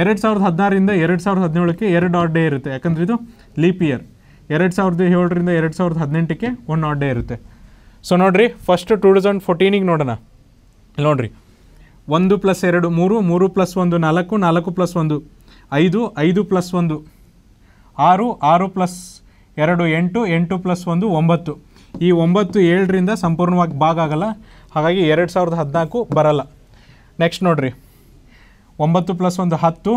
Speaker 1: ಎರಡು ಸಾವಿರದ ಹದಿನಾರರಿಂದ ಎರಡು ಸಾವಿರದ ಹದಿನೇಳಕ್ಕೆ ಎರಡು ಆಡ್ ಡೇ ಇರುತ್ತೆ ಯಾಕಂದರೆ ಇದು ಲೀಪ್ ಇಯರ್ ಎರಡು ಸಾವಿರದ ಏಳರಿಂದ ಎರಡು ಸಾವಿರದ ಹದಿನೆಂಟಕ್ಕೆ ಒನ್ ಆಡ್ ಡೇ ಇರುತ್ತೆ ಸೊ ನೋಡಿರಿ ಫಸ್ಟ್ ಟೂ ತೌಸಂಡ್ ಫೋರ್ಟೀನಿಗೆ ನೋಡೋಣ ನೋಡಿರಿ ಒಂದು ಪ್ಲಸ್ ಎರಡು ಮೂರು ಮೂರು ಪ್ಲಸ್ ಒಂದು ನಾಲ್ಕು ನಾಲ್ಕು ಪ್ಲಸ್ ಒಂದು ಐದು ಐದು ಪ್ಲಸ್ ಒಂದು ಆರು ಆರು ಪ್ಲಸ್ ಎರಡು ಎಂಟು ಎಂಟು ಪ್ಲಸ್ ಒಂದು ಒಂಬತ್ತು ಈ ಒಂಬತ್ತು ಏಳರಿಂದ ಸಂಪೂರ್ಣವಾಗಿ ಭಾಗ ಆಗಲ್ಲ ಹಾಗಾಗಿ ಎರಡು ಸಾವಿರದ ಹದಿನಾಲ್ಕು ಬರೋಲ್ಲ ನೆಕ್ಸ್ಟ್ ನೋಡಿರಿ ಒಂಬತ್ತು ಪ್ಲಸ್ ಒಂದು ಹತ್ತು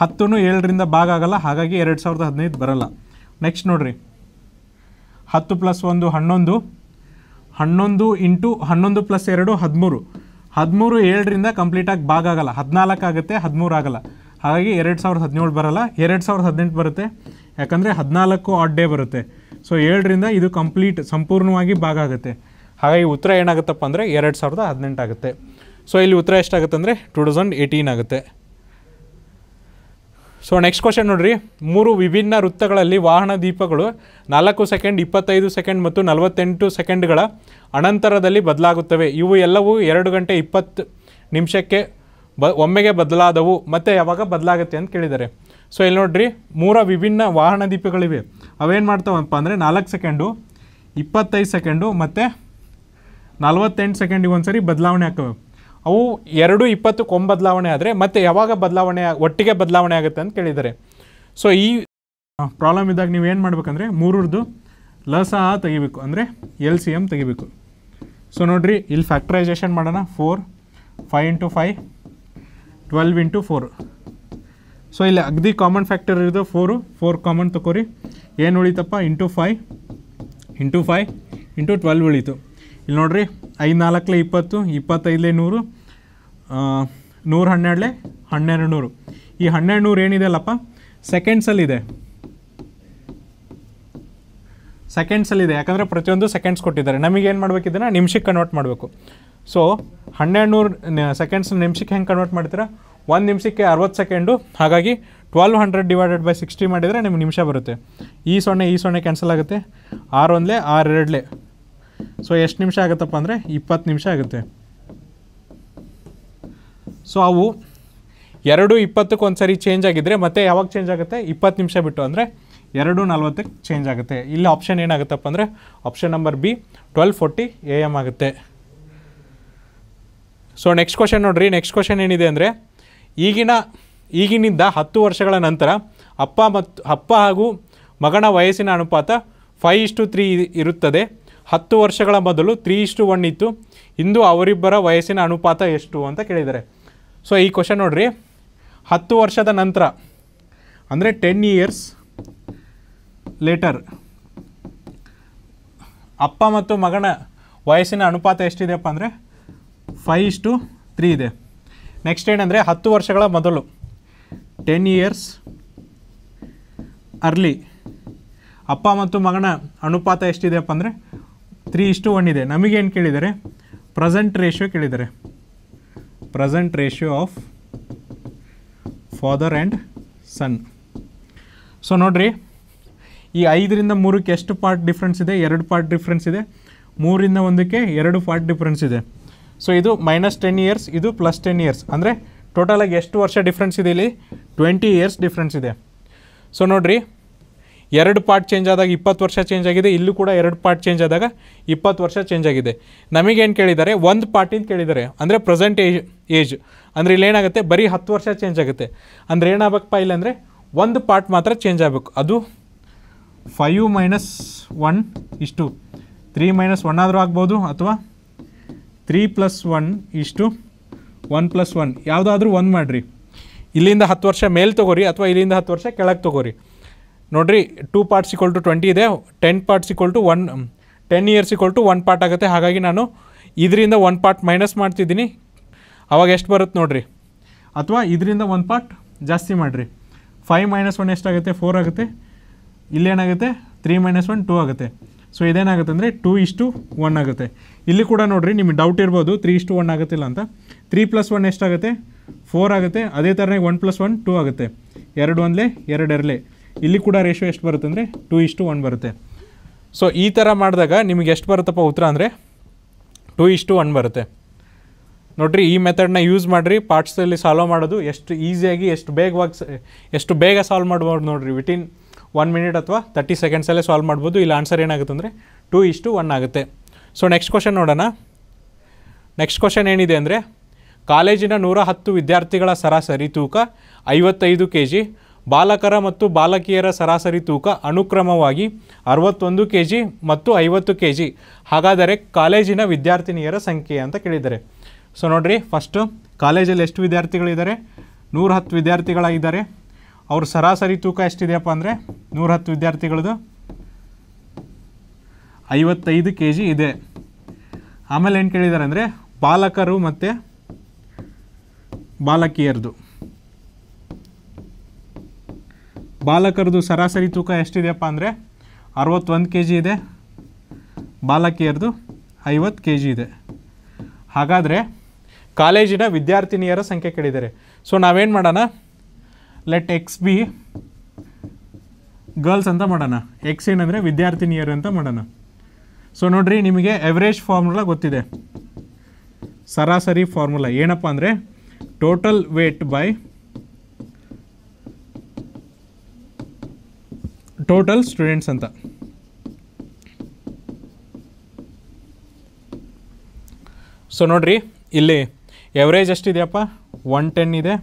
Speaker 1: ಹತ್ತು ಏಳರಿಂದ ಭಾಗ ಆಗೋಲ್ಲ ಹಾಗಾಗಿ ಎರಡು ಸಾವಿರದ ಹದಿನೈದು ಬರಲ್ಲ ನೆಕ್ಸ್ಟ್ ನೋಡಿರಿ ಹತ್ತು ಪ್ಲಸ್ ಒಂದು ಹನ್ನೊಂದು ಹನ್ನೊಂದು ಇಂಟು ಹನ್ನೊಂದು ಪ್ಲಸ್ ಎರಡು ಹದಿಮೂರು ಹದಿಮೂರು ಏಳರಿಂದ ಕಂಪ್ಲೀಟಾಗಿ ಭಾಗ ಆಗಲ್ಲ ಹದಿನಾಲ್ಕು ಆಗುತ್ತೆ ಹದಿಮೂರು ಆಗಲ್ಲ ಹಾಗಾಗಿ ಎರಡು ಸಾವಿರದ ಹದಿನೇಳು ಬರೋಲ್ಲ ಎರಡು ಸಾವಿರದ ಹದಿನೆಂಟು ಬರುತ್ತೆ ಯಾಕಂದರೆ ಹದಿನಾಲ್ಕು ಆಡ್ ಡೇ ಬರುತ್ತೆ ಸೊ ಏಳರಿಂದ ಇದು ಕಂಪ್ಲೀಟ್ ಸಂಪೂರ್ಣವಾಗಿ ಭಾಗ ಆಗುತ್ತೆ ಹಾಗಾಗಿ ಉತ್ತರ ಏನಾಗುತ್ತಪ್ಪ ಅಂದರೆ ಎರಡು ಸಾವಿರದ ಹದಿನೆಂಟು ಆಗುತ್ತೆ ಸೊ ಇಲ್ಲಿ ಉತ್ತರ ಎಷ್ಟಾಗುತ್ತೆ ಅಂದರೆ ಟೂ ತೌಸಂಡ್ ಏಯ್ಟೀನ್ ಆಗುತ್ತೆ ಸೊ ನೆಕ್ಸ್ಟ್ ಕ್ವಶನ್ ನೋಡ್ರಿ ಮೂರು ವಿಭಿನ್ನ ವೃತ್ತಗಳಲ್ಲಿ ವಾಹನ ದೀಪಗಳು ನಾಲ್ಕು ಸೆಕೆಂಡ್ ಇಪ್ಪತ್ತೈದು ಸೆಕೆಂಡ್ ಮತ್ತು ನಲವತ್ತೆಂಟು ಸೆಕೆಂಡ್ಗಳ ಅನಂತರದಲ್ಲಿ ಬದಲಾಗುತ್ತವೆ ಇವು ಎಲ್ಲವೂ ಎರಡು ಗಂಟೆ ಇಪ್ಪತ್ತು ನಿಮಿಷಕ್ಕೆ ಬ ಒಮ್ಮೆಗೆ ಬದಲಾದವು ಮತ್ತು ಯಾವಾಗ ಬದಲಾಗುತ್ತೆ ಅಂತ ಕೇಳಿದ್ದಾರೆ ಸೊ ಇಲ್ಲಿ ನೋಡ್ರಿ ಮೂರ ವಿಭಿನ್ನ ವಾಹನ ದೀಪಗಳಿವೆ ಅವೇನು ಮಾಡ್ತಾವಪ್ಪ ಅಂದರೆ ನಾಲ್ಕು ಸೆಕೆಂಡು ಇಪ್ಪತ್ತೈದು ಸೆಕೆಂಡು ಮತ್ತು ನಲವತ್ತೆಂಟು ಸೆಕೆಂಡಿಗೆ ಒಂದು ಸರಿ ಬದಲಾವಣೆ ಆಗ್ತವೆ ಅವು ಎರಡು ಇಪ್ಪತ್ತು ಕೊಂಬ ಬದಲಾವಣೆ ಆದರೆ ಮತ್ತೆ ಯಾವಾಗ ಬದಲಾವಣೆ ಒಟ್ಟಿಗೆ ಬದಲಾವಣೆ ಆಗುತ್ತೆ ಅಂತ ಕೇಳಿದ್ದಾರೆ ಸೊ ಈ ಪ್ರಾಬ್ಲಮ್ ಇದ್ದಾಗ ನೀವು ಏನು ಮಾಡಬೇಕಂದ್ರೆ ಮೂರರದು ಲಸ ತೆಗಿಬೇಕು ಅಂದರೆ ಎಲ್ ಸಿ ಎಮ್ ತೆಗಿಬೇಕು ಸೊ ನೋಡಿರಿ ಇಲ್ಲಿ ಫ್ಯಾಕ್ಟ್ರೈಸೇಷನ್ ಮಾಡೋಣ four five into five twelve into four so ಇಲ್ಲಿ ಅಗದಿ ಕಾಮನ್ ಫ್ಯಾಕ್ಟರ್ ಇರೋದು ಫೋರು ಫೋರ್ ಕಾಮನ್ ತಗೋರಿ ಏನು ಉಳಿತಪ್ಪ into five into five into twelve ಉಳಿತು ಇಲ್ಲಿ ನೋಡಿರಿ ಐದು ನಾಲ್ಕಲೆ ಇಪ್ಪತ್ತು ಇಪ್ಪತ್ತೈದಲೇ ನೂರು ನೂರು ಹನ್ನೆರಡಲೆ ಹನ್ನೆರಡು ನೂರು ಈ ಹನ್ನೆರಡು ನೂರು ಏನಿದೆ ಅಲ್ಲಪ್ಪ ಸೆಕೆಂಡ್ಸಲ್ಲಿದೆ ಸೆಕೆಂಡ್ಸಲ್ಲಿದೆ ಯಾಕಂದರೆ ಪ್ರತಿಯೊಂದು ಸೆಕೆಂಡ್ಸ್ ಕೊಟ್ಟಿದ್ದಾರೆ ನಮಗೇನು ಮಾಡಬೇಕಿದ್ರೆ ನಿಮಿಷಕ್ಕೆ ಕನ್ವರ್ಟ್ ಮಾಡಬೇಕು ಸೊ ಹನ್ನೆರಡು ನೂರು ಸೆಕೆಂಡ್ಸ್ ನಿಮಿಷಕ್ಕೆ ಹೆಂಗೆ ಕನ್ವರ್ಟ್ ಮಾಡ್ತೀರಾ ಒಂದು ನಿಮಿಷಕ್ಕೆ ಅರವತ್ತು ಸೆಕೆಂಡು ಹಾಗಾಗಿ twelve hundred divided by sixty ಮಾಡಿದರೆ ನಿಮ್ಗೆ ನಿಮಿಷ ಬರುತ್ತೆ ಈ ಸೊನ್ನೆ ಈ ಸೊನ್ನೆ ಕ್ಯಾನ್ಸಲ್ ಆಗುತ್ತೆ ಆರೊಂದಲೇ ಆರೆರಡಲೇ ಸೊ ಎಷ್ಟು ನಿಮಿಷ ಆಗುತ್ತಪ್ಪ ಅಂದರೆ ಇಪ್ಪತ್ತು ನಿಮಿಷ ಆಗುತ್ತೆ ಸೊ ಅವು ಎರಡು ಇಪ್ಪತ್ತಕ್ಕೊಂದು ಸರಿ ಚೇಂಜ್ ಆಗಿದ್ದರೆ ಮತ್ತೆ ಯಾವಾಗ ಚೇಂಜ್ ಆಗುತ್ತೆ ಇಪ್ಪತ್ತು ನಿಮಿಷ ಬಿಟ್ಟು ಅಂದರೆ ಎರಡು ನಲ್ವತ್ತಕ್ಕೆ ಚೇಂಜ್ ಆಗುತ್ತೆ ಇಲ್ಲಿ ಆಪ್ಷನ್ ಏನಾಗುತ್ತಪ್ಪ ಅಂದರೆ option number B twelve forty A M ಆಗುತ್ತೆ ಸೊ ನೆಕ್ಸ್ಟ್ ಕ್ವಶನ್ ನೋಡಿರಿ ನೆಕ್ಸ್ಟ್ ಕ್ವಶನ್ ಏನಿದೆ ಅಂದರೆ ಈಗಿನ ಈಗಿನಿಂದ ಹತ್ತು ವರ್ಷಗಳ ನಂತರ ಅಪ್ಪ ಮತ್ತು ಅಪ್ಪ ಹಾಗೂ ಮಗನ ವಯಸ್ಸಿನ ಅನುಪಾತ ಫೈ ಇಷ್ಟು ತ್ರೀ ಇರುತ್ತದೆ ಹತ್ತು ವರ್ಷಗಳ ಬದಲು ತ್ರೀ ಇಷ್ಟು ಒನ್ ಇತ್ತು ಇಂದು ಅವರಿಬ್ಬರ ವಯಸ್ಸಿನ ಅನುಪಾತ ಎಷ್ಟು ಅಂತ ಕೇಳಿದ್ದಾರೆ ಸೊ ಈ ಕ್ವಶನ್ ನೋಡಿರಿ ಹತ್ತು ವರ್ಷದ ನಂತರ ಅಂದರೆ ಟೆನ್ ಇಯರ್ಸ್ ಲೇಟರ್ ಅಪ್ಪ ಮತ್ತು ಮಗನ ವಯಸ್ಸಿನ ಅನುಪಾತ ಎಷ್ಟಿದೆಯಪ್ಪ ಅಂದರೆ ಫೈ ಇಷ್ಟು ತ್ರೀ ಇದೆ ನೆಕ್ಸ್ಟ್ ಏನಂದರೆ ಹತ್ತು ವರ್ಷಗಳ ಮೊದಲು ಟೆನ್ ಇಯರ್ಸ್ ಅರ್ಲಿ ಅಪ್ಪ ಮತ್ತು ಮಗನ ಅನುಪಾತ ಎಷ್ಟಿದೆಯಪ್ಪ ಅಂದರೆ ತ್ರೀ ಇಷ್ಟು ಒನ್ ಇದೆ ನಮಗೇನು ಕೇಳಿದ್ದಾರೆ ಪ್ರೆಸೆಂಟ್ ರೇಷಿಯೋ ಕೇಳಿದ್ದಾರೆ present ratio of father and son so ನೋಡ್ರಿ ಈ ಐದರಿಂದ ಮೂರಕ್ಕೆ ಎಷ್ಟು ಪಾರ್ಟ್ ಡಿಫ್ರೆನ್ಸ್ ಇದೆ ಎರಡು ಪಾರ್ಟ್ ಡಿಫ್ರೆನ್ಸ್ ಇದೆ ಮೂರಿಂದ ಒಂದಕ್ಕೆ ಎರಡು ಪಾರ್ಟ್ ಡಿಫ್ರೆನ್ಸ್ ಇದೆ ಸೊ ಇದು ಮೈನಸ್ ಟೆನ್ ಇಯರ್ಸ್ ಇದು ಪ್ಲಸ್ ಟೆನ್ ಇಯರ್ಸ್ ಅಂದರೆ ಟೋಟಲಾಗಿ ಎಷ್ಟು ವರ್ಷ ಡಿಫ್ರೆನ್ಸ್ ಇದೆ ಇಲ್ಲಿ ಟ್ವೆಂಟಿ ಇಯರ್ಸ್ ಡಿಫ್ರೆನ್ಸ್ ಇದೆ ಸೊ ನೋಡ್ರಿ ಎರಡು ಪಾರ್ಟ್ ಚೇಂಜ್ ಆದಾಗ ಇಪ್ಪತ್ತು ವರ್ಷ ಚೇಂಜ್ ಆಗಿದೆ ಇಲ್ಲೂ ಕೂಡ ಎರಡು ಪಾರ್ಟ್ ಚೇಂಜ್ ಆದಾಗ ಇಪ್ಪತ್ತು ವರ್ಷ ಚೇಂಜ್ ಆಗಿದೆ ನಮಗೇನು ಕೇಳಿದ್ದಾರೆ ಒಂದು ಪಾರ್ಟಿಂದ ಕೇಳಿದ್ದಾರೆ ಅಂದರೆ ಪ್ರೆಸೆಂಟ್ ಏಜ್ ಏಜ್ ಅಂದರೆ ಇಲ್ಲೇನಾಗುತ್ತೆ ಬರೀ ಹತ್ತು ವರ್ಷ ಚೇಂಜ್ ಆಗುತ್ತೆ ಅಂದರೆ ಏನಾಗಬೇಕಪ್ಪ ಅಂದರೆ ಒಂದು ಪಾರ್ಟ್ ಮಾತ್ರ ಚೇಂಜ್ ಆಗಬೇಕು ಅದು ಫೈವ್ ಮೈನಸ್ ಒನ್ ಇಷ್ಟು ತ್ರೀ ಮೈನಸ್ ಒನ್ ಆದರೂ ಆಗ್ಬೋದು ಅಥವಾ ತ್ರೀ ಪ್ಲಸ್ ಒನ್ ಇಷ್ಟು ಒನ್ ಪ್ಲಸ್ ಒನ್ ಯಾವುದಾದ್ರೂ ಒಂದು ಮಾಡಿರಿ ಇಲ್ಲಿಂದ ಹತ್ತು ವರ್ಷ ಮೇಲೆ ತೊಗೋರಿ ಅಥವಾ ಇಲ್ಲಿಂದ ಹತ್ತು ವರ್ಷ ಕೆಳಗೆ ತೊಗೋರಿ ನೋಡಿರಿ two parts equal to twenty ಇದೆ ten parts equal to one ten years equal to one part ಆಗುತ್ತೆ ಹಾಗಾಗಿ ನಾನು ಇದರಿಂದ ಒನ್ ಪಾರ್ಟ್ ಮೈನಸ್ ಮಾಡ್ತಿದ್ದೀನಿ ಅವಾಗ ಎಷ್ಟು ಬರುತ್ತೆ ನೋಡಿರಿ ಅಥವಾ ಇದರಿಂದ ಒಂದು ಪಾರ್ಟ್ ಜಾಸ್ತಿ ಮಾಡಿರಿ ಫೈವ್ ಮೈನಸ್ ಒನ್ ಎಷ್ಟಾಗುತ್ತೆ ಫೋರ್ ಆಗುತ್ತೆ ಇಲ್ಲೇನಾಗುತ್ತೆ ತ್ರೀ ಮೈನಸ್ ಒನ್ ಟೂ ಆಗುತ್ತೆ ಸೊ ಇದೇನಾಗುತ್ತೆ ಅಂದರೆ ಟೂ ಇಷ್ಟು ಒನ್ ಆಗುತ್ತೆ ಇಲ್ಲಿ ಕೂಡ ನೋಡಿರಿ ನಿಮಗೆ ಡೌಟ್ ಇರ್ಬೋದು ತ್ರೀ ಇಷ್ಟು ಒನ್ ಆಗುತ್ತಿಲ್ಲ ಅಂತ ತ್ರೀ ಪ್ಲಸ್ ಒನ್ ಎಷ್ಟಾಗುತ್ತೆ ಫೋರ್ ಆಗುತ್ತೆ ಅದೇ ಥರನೇ ಒನ್ ಪ್ಲಸ್ ಒನ್ ಟೂ ಆಗುತ್ತೆ ಎರಡು ಒಂದಲೇ ಎರಡು ಎರಡಲೇ ಇಲ್ಲಿ ಕೂಡ ರೇಷೋ ಎಷ್ಟು ಬರುತ್ತೆ ಅಂದರೆ ಟೂ ಇಷ್ಟು ಒನ್ ಬರುತ್ತೆ ಸೊ ಈ ಥರ ಮಾಡಿದಾಗ ನಿಮಗೆ ಎಷ್ಟು ಬರುತ್ತಪ್ಪ ಉತ್ತರ ಅಂದರೆ ಟೂ ಇಷ್ಟು ಒನ್ ಬರುತ್ತೆ ನೋಡಿರಿ ಈ ಮೆಥಡ್ನ ಯೂಸ್ ಮಾಡಿರಿ ಪಾರ್ಟ್ಸಲ್ಲಿ ಸಾಲ್ವ್ ಮಾಡೋದು ಎಷ್ಟು ಈಸಿಯಾಗಿ ಎಷ್ಟು ಬೇಗವಾಗಿ ಎಷ್ಟು ಬೇಗ ಸಾಲ್ವ್ ಮಾಡ್ಬೋದು ನೋಡಿರಿ ವಿಟಿನ್ ಒನ್ ಮಿನಿಟ್ ಅಥವಾ ತರ್ಟಿ ಸೆಕೆಂಡ್ಸಲ್ಲೇ ಸಾಲ್ವ್ ಮಾಡ್ಬೋದು ಇಲ್ಲಿ ಆನ್ಸರ್ ಏನಾಗುತ್ತೆ ಅಂದರೆ ಟೂ ಇಷ್ಟು ಒನ್ ಆಗುತ್ತೆ ಸೊ ನೆಕ್ಸ್ಟ್ ಕ್ವಶನ್ ನೋಡೋಣ ನೆಕ್ಸ್ಟ್ ಕ್ವಶನ್ ಏನಿದೆ ಅಂದರೆ ಕಾಲೇಜಿನ ನೂರ ಹತ್ತು ವಿದ್ಯಾರ್ಥಿಗಳ ಸರಾಸರಿ ತೂಕ ಐವತ್ತೈದು ಕೆ ಜಿ ಬಾಲಕರ ಮತ್ತು ಬಾಲಕಿಯರ ಸರಾಸರಿ ತೂಕ ಅನುಕ್ರಮವಾಗಿ ಅರವತ್ತೊಂದು ಕೆ ಜಿ ಮತ್ತು ಐವತ್ತು ಕೆ ಜಿ ಹಾಗಾದರೆ ಕಾಲೇಜಿನ ವಿದ್ಯಾರ್ಥಿನಿಯರ ಸಂಖ್ಯೆ ಅಂತ ಕೇಳಿದ್ದಾರೆ ಸೊ ನೋಡ್ರಿ ಫಸ್ಟು ಕಾಲೇಜಲ್ಲಿ ಎಷ್ಟು ವಿದ್ಯಾರ್ಥಿಗಳಿದ್ದಾರೆ ನೂರ ಹತ್ತು ವಿದ್ಯಾರ್ಥಿಗಳಾಗಿದ್ದಾರೆ ಅವ್ರ ಸರಾಸರಿ ತೂಕ ಎಷ್ಟಿದೆಯಪ್ಪ ಅಂದರೆ ನೂರ ಹತ್ತು ವಿದ್ಯಾರ್ಥಿಗಳದು ಐವತ್ತೈದು ಕೆ ಜಿ ಇದೆ ಆಮೇಲೆ ಏನು ಕೇಳಿದ್ದಾರೆ ಅಂದರೆ ಬಾಲಕರು ಮತ್ತು ಬಾಲಕಿಯರದು ಬಾಲಕರದು ಸರಾಸರಿ ತೂಕ ಎಷ್ಟಿದೆಯಪ್ಪ ಅಂದರೆ ಅರವತ್ತೊಂದು ಕೆ ಜಿ ಇದೆ ಬಾಲಕಿಯರದು ಐವತ್ತು ಕೆ ಜಿ ಇದೆ ಹಾಗಾದರೆ ಕಾಲೇಜಿನ ವಿದ್ಯಾರ್ಥಿನಿಯರ ಸಂಖ್ಯೆ ಕೇಳಿದ್ದಾರೆ ಸೊ ನಾವೇನು ಮಾಡೋಣ ಲೆಟ್ ಎಕ್ಸ್ ಬಿ ಗರ್ಲ್ಸ್ ಅಂತ ಮಾಡೋಣ ಎಕ್ಸ್ ಏನಂದರೆ ವಿದ್ಯಾರ್ಥಿನಿಯರು ಅಂತ ಮಾಡೋಣ ಸೊ ನೋಡ್ರಿ ನಿಮಗೆ ಎವ್ರೇಜ್ ಫಾರ್ಮುಲಾ ಗೊತ್ತಿದೆ ಸರಾಸರಿ ಫಾರ್ಮುಲಾ ಏನಪ್ಪ ಅಂದರೆ total weight by total students ಅಂತ ಸೊ ನೋಡಿರಿ ಇಲ್ಲಿ ಎವ್ರೇಜ್ ಎಷ್ಟಿದೆಯಪ್ಪ ಒನ್ ಟೆನ್ ಇದೆ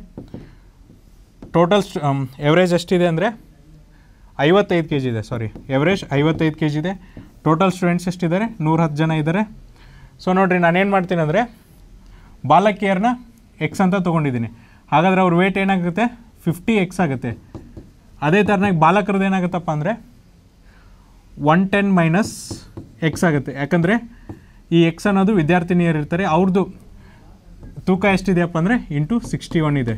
Speaker 1: ಟೋಟಲ್ ಎವ್ರೇಜ್ um, ಎಷ್ಟಿದೆ ಅಂದರೆ ಐವತ್ತೈದು ಕೆ ಜಿ ಇದೆ ಸಾರಿ ಎವ್ರೇಜ್ ಐವತ್ತೈದು ಕೆ ಜಿ ಇದೆ ಟೋಟಲ್ ಸ್ಟೂಡೆಂಟ್ಸ್ ಎಷ್ಟಿದ್ದಾರೆ ನೂರ ಹತ್ತು ಜನ ಇದ್ದಾರೆ ಸೊ ನೋಡಿರಿ ನಾನೇನು ಮಾಡ್ತೀನಿ ಅಂದರೆ ಬಾಲಕಿಯರನ್ನ ಎಕ್ಸ್ ಅಂತ ತೊಗೊಂಡಿದ್ದೀನಿ ಹಾಗಾದರೆ ಅವ್ರ ವೇಟ್ ಏನಾಗುತ್ತೆ ಫಿಫ್ಟಿ ಎಕ್ಸ್ ಆಗುತ್ತೆ ಅದೇ ಥರನಾಗಿ ಬಾಲಕರದ್ದು ಏನಾಗುತ್ತಪ್ಪ ಅಂದರೆ ಒನ್ ಟೆನ್ ಮೈನಸ್ ಎಕ್ಸ್ ಆಗುತ್ತೆ ಯಾಕಂದರೆ ಈ ಎಕ್ಸ್ ಅನ್ನೋದು ವಿದ್ಯಾರ್ಥಿನಿಯರು ಇರ್ತಾರೆ ಅವ್ರದ್ದು ತೂಕ ಎಷ್ಟಿದೆಯಪ್ಪ ಅಂದರೆ ಇಂಟು ಸಿಕ್ಸ್ಟಿ ಒನ್ ಇದೆ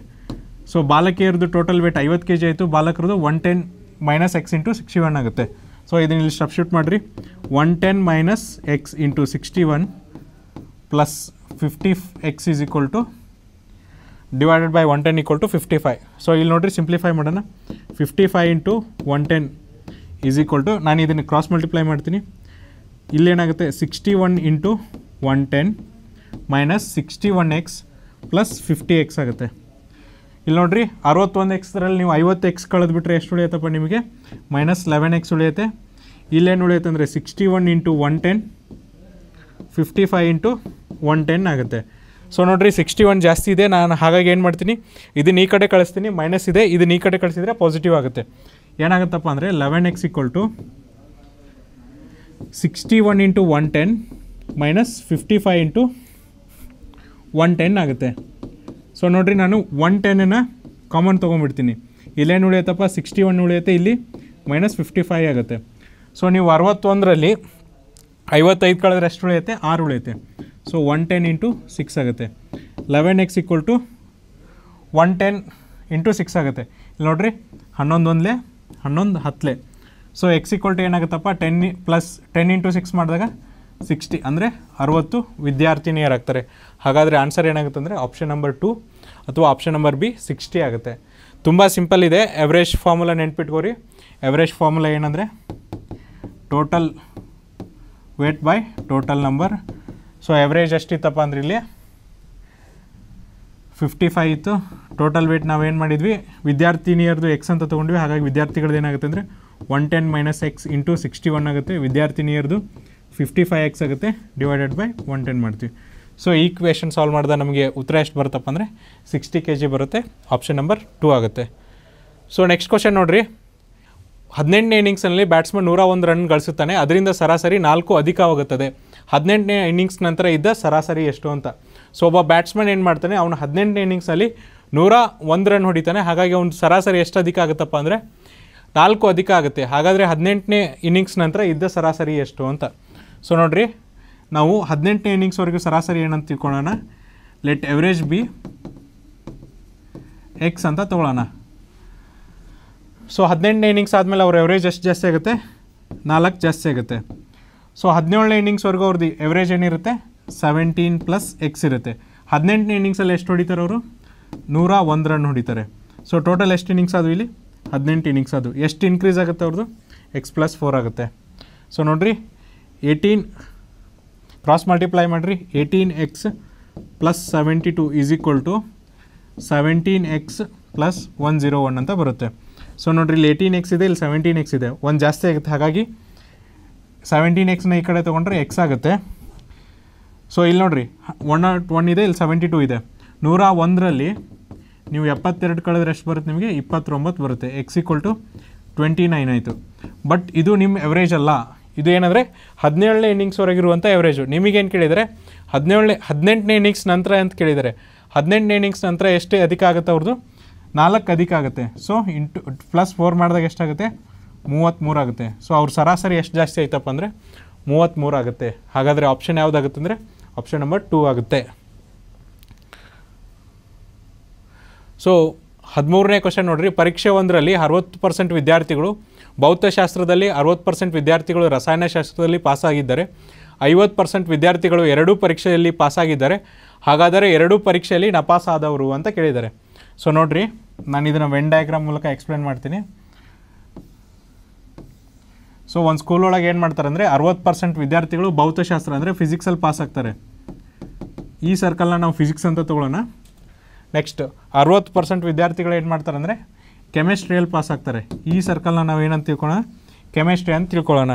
Speaker 1: ಸೊ ಬಾಲಕಿಯರದ್ದು ಟೋಟಲ್ ವೇಟ್ ಐವತ್ತು ಕೆ ಜಿ ಆಯಿತು ಬಾಲಕರದು one ten minus x into sixty one ಆಗುತ್ತೆ ಸೊ ಇದನ್ನ ಇಲ್ಲಿ ಶೂಟ್ ಮಾಡಿರಿ one ten minus x into sixty one plus fifty x is equal to divided by one ten equal to fifty five so ಇಲ್ಲಿ ನೋಡಿರಿ simplify ಮಾಡೋಣ fifty five into one ten is equal to ನಾನು ಇದನ್ನು cross multiply ಮಾಡ್ತೀನಿ ಇಲ್ಲೇನಾಗುತ್ತೆ sixty one into one ten minus sixty one x plus fifty x ಆಗುತ್ತೆ ಇಲ್ಲಿ ನೋಡಿರಿ ಅರವತ್ತೊಂದು ಎಕ್ಸ್ರಲ್ಲಿ ನೀವು ಐವತ್ತು ಎಕ್ಸ್ ಕಳೆದ್ಬಿಟ್ರೆ ಎಷ್ಟು ಉಳಿಯುತ್ತಪ್ಪ ನಿಮಗೆ ಮೈನಸ್ ಲೆವೆನ್ ಎಕ್ಸ್ ಉಳಿಯುತ್ತೆ ಇಲ್ಲೇನು ಉಳಿಯುತ್ತೆ ಅಂದರೆ sixty one into one ten fifty five into one ten ಆಗುತ್ತೆ ಸೊ ನೋಡ್ರಿ ಸಿಕ್ಸ್ಟಿ ಒನ್ ಜಾಸ್ತಿ ಇದೆ ನಾನು ಹಾಗಾಗಿ ಏನು ಮಾಡ್ತೀನಿ ಇದನ್ನ ಈ ಕಡೆ ಕಳಿಸ್ತೀನಿ ಮೈನಸ್ ಇದೆ ಇದನ್ನ ಈ ಕಡೆ ಕಳಿಸಿದರೆ ಪಾಸಿಟಿವ್ ಆಗುತ್ತೆ ಏನಾಗುತ್ತಪ್ಪ ಅಂದರೆ eleven x equal to sixty one into one ten minus fifty five into one ten ಆಗುತ್ತೆ ಸೊ ನೋಡ್ರಿ ನಾನು ಒನ್ ಟೆನ್ನನ್ನು ಕಾಮನ್ ತೊಗೊಂಡ್ಬಿಡ್ತೀನಿ ಇಲ್ಲೇನು ಉಳಿಯುತ್ತಪ್ಪ ಸಿಕ್ಸ್ಟಿ ಒನ್ ಉಳಿಯುತ್ತೆ ಇಲ್ಲಿ ಮೈನಸ್ ಫಿಫ್ಟಿ ಫೈವ್ ಆಗುತ್ತೆ ಸೊ ನೀವು ಅರವತ್ತೊಂದರಲ್ಲಿ ಐವತ್ತೈದು ಕಳೆದ್ರೆ ಎಷ್ಟು ಉಳಿಯುತ್ತೆ ಆರು ಉಳಿಯುತ್ತೆ so one ten into six ಆಗುತ್ತೆ eleven x equal to one ten into six ಆಗುತ್ತೆ ಇಲ್ಲಿ ನೋಡ್ರಿ ಹನ್ನೊಂದು ಒಂದಲೇ ಹನ್ನೊಂದು ಹತ್ತಲೆ ಸೊ ಎಕ್ಸ್ ಈಕ್ವಲ್ ಟು ಏನಾಗುತ್ತಪ್ಪ ten plus ten into six ಮಾಡಿದಾಗ ಸಿಕ್ಸ್ಟಿ ಅಂದರೆ ಅರುವತ್ತು ವಿದ್ಯಾರ್ಥಿನಿಯರ್ ಆಗ್ತಾರೆ ಹಾಗಾದರೆ ಆನ್ಸರ್ ಏನಾಗುತ್ತೆ ಅಂದರೆ ಆಪ್ಷನ್ ನಂಬರ್ ಟು ಅಥವಾ ಆಪ್ಷನ್ ನಂಬರ್ ಬಿ ಸಿಕ್ಸ್ಟಿ ಆಗುತ್ತೆ ತುಂಬ ಸಿಂಪಲ್ ಇದೆ ಎವರೇಜ್ ಫಾರ್ಮುಲಾ ನೆನ್ಪಿಟ್ಕೋರಿ ಎವರೇಜ್ ಫಾರ್ಮುಲಾ ಏನಂದರೆ total weight by total number so average ಎಷ್ಟಿತ್ತಪ್ಪ ಅಂದ್ರೆ ಇಲ್ಲಿ ಫಿಫ್ಟಿ ಫೈವ್ ಇತ್ತು ಟೋಟಲ್ ವೇಟ್ ನಾವೇನು ಮಾಡಿದ್ವಿ ವಿದ್ಯಾರ್ಥಿನಿಯರ್ದು ಎಕ್ಸ್ ಅಂತ ತೊಗೊಂಡ್ವಿ ಹಾಗಾಗಿ ವಿದ್ಯಾರ್ಥಿಗಳದ್ದು ಏನಾಗುತ್ತೆ ಅಂದರೆ one ten minus x into sixty one ಆಗುತ್ತೆ ವಿದ್ಯಾರ್ಥಿನಿಯರ್ದು ಫಿಫ್ಟಿ ಫೈವ್ ಎಕ್ಸ್ ಆಗುತ್ತೆ ಡಿವೈಡೆಡ್ ಬೈ ಒನ್ ಟೆನ್ ಮಾಡ್ತೀವಿ ಸೊ ಈ ಕ್ವೇಶನ್ ಸಾಲ್ವ್ ಮಾಡಿದ ನಮಗೆ ಉತ್ತರ ಎಷ್ಟು ಬರುತ್ತಪ್ಪ ಅಂದರೆ ಸಿಕ್ಸ್ಟಿ ಕೆ ಜಿ ಬರುತ್ತೆ ಆಪ್ಷನ್ ನಂಬರ್ ಟೂ ಆಗುತ್ತೆ ಸೊ ನೆಕ್ಸ್ಟ್ ಕ್ವಶನ್ ನೋಡಿರಿ ಹದಿನೆಂಟನೇ ಇನಿಂಗ್ಸಲ್ಲಿ ಬ್ಯಾಟ್ಸ್ಮನ್ ನೂರ ಒಂದು ರನ್ ಗಳಿಸುತ್ತಾನೆ ಅದರಿಂದ ಸರಾಸರಿ ನಾಲ್ಕು ಅಧಿಕವಾಗುತ್ತದೆ ಹದಿನೆಂಟನೇ ಇನ್ನಿಂಗ್ಸ್ ನಂತರ ಇದ್ದ ಸರಾಸರಿ ಎಷ್ಟು ಅಂತ ಸೊ ಒಬ್ಬ ಬ್ಯಾಟ್ಸ್ಮನ್ ಏನು ಮಾಡ್ತಾನೆ ಅವನು ಹದಿನೆಂಟನೇ ಇನ್ನಿಂಗ್ಸಲ್ಲಿ ನೂರ ಒಂದು ರನ್ ಹೊಡಿತಾನೆ ಹಾಗಾಗಿ ಅವ್ನು ಸರಾಸರಿ ಎಷ್ಟು ಅಧಿಕ ಆಗುತ್ತಪ್ಪ ಅಂದರೆ ನಾಲ್ಕು ಅಧಿಕ ಆಗುತ್ತೆ ಹಾಗಾದರೆ ಹದಿನೆಂಟನೇ ಇನ್ನಿಂಗ್ಸ್ ನಂತರ ಇದ್ದ ಸರಾಸರಿ ಎಷ್ಟು ಅಂತ ಸೊ ನೋಡಿರಿ ನಾವು ಹದಿನೆಂಟನೇ ಇನ್ನಿಂಗ್ಸ್ವರೆಗೂ ಸರಾಸರಿ ಏನಂತ ತಿಳ್ಕೊಳ್ಳೋಣ ಲೆಟ್ ಎವರೇಜ್ ಬಿ ಎಕ್ಸ್ ಅಂತ ತೊಗೊಳ್ಳೋಣ ಸೊ ಹದಿನೆಂಟನೇ ಇನ್ನಿಂಗ್ಸ್ ಆದಮೇಲೆ ಅವ್ರ ಎವರೇಜ್ ಎಷ್ಟು ಜಾಸ್ತಿ ಆಗುತ್ತೆ ನಾಲ್ಕು ಜಾಸ್ತಿ ಆಗುತ್ತೆ ಸೊ ಹದಿನೇಳನೇ ಇನ್ನಿಂಗ್ಸ್ವರೆಗೂ ಅವ್ರದ್ದು ಎವರೇಜ್ ಏನಿರುತ್ತೆ ಸೆವೆಂಟೀನ್ ಪ್ಲಸ್ ಎಕ್ಸ್ ಇರುತ್ತೆ ಹದಿನೆಂಟನೇ ಇನ್ನಿಂಗ್ಸಲ್ಲಿ ಎಷ್ಟು ಹೊಡಿತಾರೆ ಅವರು ನೂರ ಒಂದು ರನ್ ಹೊಡಿತಾರೆ ಸೊ ಟೋಟಲ್ ಎಷ್ಟು ಇನ್ನಿಂಗ್ಸ್ ಅದು ಇಲ್ಲಿ ಹದಿನೆಂಟು ಇನ್ನಿಂಗ್ಸ್ ಅದು ಎಷ್ಟು ಇನ್ಕ್ರೀಸ್ ಆಗುತ್ತೆ ಅವ್ರದ್ದು ಎಕ್ಸ್ ಪ್ಲಸ್ ಫೋರ್ ಆಗುತ್ತೆ ಸೊ ನೋಡಿರಿ ಏಯ್ಟೀನ್ ಕ್ರಾಸ್ ಮಲ್ಟಿಪ್ಲೈ ಮಾಡಿರಿ eighteen x plus seventy two is equal to seventeen x plus one zero one ಅಂತ ಬರುತ್ತೆ ಸೊ ನೋಡಿರಿ ಇಲ್ಲಿ ಏಯ್ಟೀನ್ ಎಕ್ಸ್ ಇದೆ ಇಲ್ಲಿ ಸೆವೆಂಟೀನ್ ಎಕ್ಸ್ ಇದೆ ಒಂದು ಜಾಸ್ತಿ ಆಗುತ್ತೆ ಹಾಗಾಗಿ ಸೆವೆಂಟೀನ್ ಎಕ್ಸ್ನ ಈ ಕಡೆ ತೊಗೊಂಡ್ರೆ ಎಕ್ಸ್ ಆಗುತ್ತೆ ಸೊ ಇಲ್ಲಿ ನೋಡಿರಿ ಒನ್ ನಾಟ್ ಒನ್ ಇದೆ ಇಲ್ಲಿ ಸೆವೆಂಟಿ ಟೂ ಇದೆ ನೂರ ಒಂದರಲ್ಲಿ ನೀವು ಎಪ್ಪತ್ತೆರಡು ಕಳೆದ್ರೆ ಎಷ್ಟು ಬರುತ್ತೆ ನಿಮಗೆ ಇಪ್ಪತ್ತೊಂಬತ್ತು ಬರುತ್ತೆ x equal to twenty nine ಆಯಿತು ಬಟ್ ಇದು ನಿಮ್ಮ ಎವ್ರೇಜ್ ಅಲ್ಲ ಇದು ಏನಂದರೆ ಹದಿನೇಳನೇ ಇನ್ನಿಂಗ್ಸ್ವರೆಗಿರುವಂಥ ಎವ್ರೇಜು ನಿಮಗೇನು ಕೇಳಿದರೆ ಹದಿನೇಳನೇ ಹದಿನೆಂಟನೇ ಇನ್ನಿಂಗ್ಸ್ ನಂತರ ಅಂತ ಕೇಳಿದರೆ ಹದಿನೆಂಟನೇ ಇನ್ನಿಂಗ್ಸ್ ನಂತರ ಎಷ್ಟೇ ಅಧಿಕ ಆಗುತ್ತೆ ಅವ್ರದ್ದು ನಾಲ್ಕು ಅಧಿಕ ಆಗುತ್ತೆ ಸೊ ಇಂಟು ಪ್ಲಸ್ ಫೋರ್ ಮಾಡಿದಾಗ ಎಷ್ಟಾಗುತ್ತೆ ಮೂವತ್ತ್ಮೂರು ಆಗುತ್ತೆ ಸೊ ಅವ್ರ ಸರಾಸರಿ ಎಷ್ಟು ಜಾಸ್ತಿ ಆಯ್ತಪ್ಪ ಅಂದರೆ ಮೂವತ್ತ್ಮೂರು ಆಗುತ್ತೆ ಹಾಗಾದರೆ ಆಪ್ಷನ್ ಯಾವುದಾಗುತ್ತೆ ಅಂದರೆ ಆಪ್ಷನ್ ನಂಬರ್ ಟೂ ಆಗುತ್ತೆ ಸೊ ಹದಿಮೂರನೇ ಕ್ವಶನ್ ನೋಡಿರಿ ಪರೀಕ್ಷೆ ಒಂದರಲ್ಲಿ ಅರವತ್ತು ಪರ್ಸೆಂಟ್ ವಿದ್ಯಾರ್ಥಿಗಳು ಭೌತಶಾಸ್ತ್ರದಲ್ಲಿ ಅರವತ್ತು ಪರ್ಸೆಂಟ್ ವಿದ್ಯಾರ್ಥಿಗಳು ರಸಾಯನಶಾಸ್ತ್ರದಲ್ಲಿ ಪಾಸಾಗಿದ್ದಾರೆ ಐವತ್ತು ಪರ್ಸೆಂಟ್ ವಿದ್ಯಾರ್ಥಿಗಳು ಎರಡೂ ಪರೀಕ್ಷೆಯಲ್ಲಿ ಪಾಸಾಗಿದ್ದಾರೆ ಹಾಗಾದರೆ ಎರಡೂ ಪರೀಕ್ಷೆಯಲ್ಲಿ ನಪಾಸಾದವರು ಅಂತ ಕೇಳಿದ್ದಾರೆ ಸೊ ನೋಡಿರಿ ನಾನು ಇದನ್ನು ವೆನ್ ಡಯಾಗ್ರಾಮ್ ಮೂಲಕ ಎಕ್ಸ್ಪ್ಲೇನ್ ಮಾಡ್ತೀನಿ ಸೊ ಒಂದು ಸ್ಕೂಲ್ ಒಳಗೆ ಏನು ಮಾಡ್ತಾರೆ ಅಂದರೆ ಅರುವತ್ತು ಪರ್ಸೆಂಟ್ ವಿದ್ಯಾರ್ಥಿಗಳು ಭೌತಶಾಸ್ತ್ರ ಅಂದರೆ ಫಿಸಿಕ್ಸಲ್ಲಿ ಪಾಸ್ ಆಗ್ತಾರೆ ಈ ಸರ್ಕಲ್ನ ನಾವು ಫಿಸಿಕ್ಸ್ ಅಂತ ತೊಗೊಳ್ಳೋಣ ನೆಕ್ಸ್ಟ್ ಅರವತ್ತು ಪರ್ಸೆಂಟ್ ವಿದ್ಯಾರ್ಥಿಗಳು ಏನು ಮಾಡ್ತಾರೆ ಅಂದರೆ ಕೆಮಿಸ್ಟ್ರಿಯಲ್ಲಿ ಪಾಸ್ ಆಗ್ತಾರೆ ಈ ಸರ್ಕಲ್ನ ನಾವು ಏನಂತ ತಿಳ್ಕೊಳ್ಳೋಣ ಕೆಮಿಸ್ಟ್ರಿ ಅಂತ ತಿಳ್ಕೊಳ್ಳೋಣ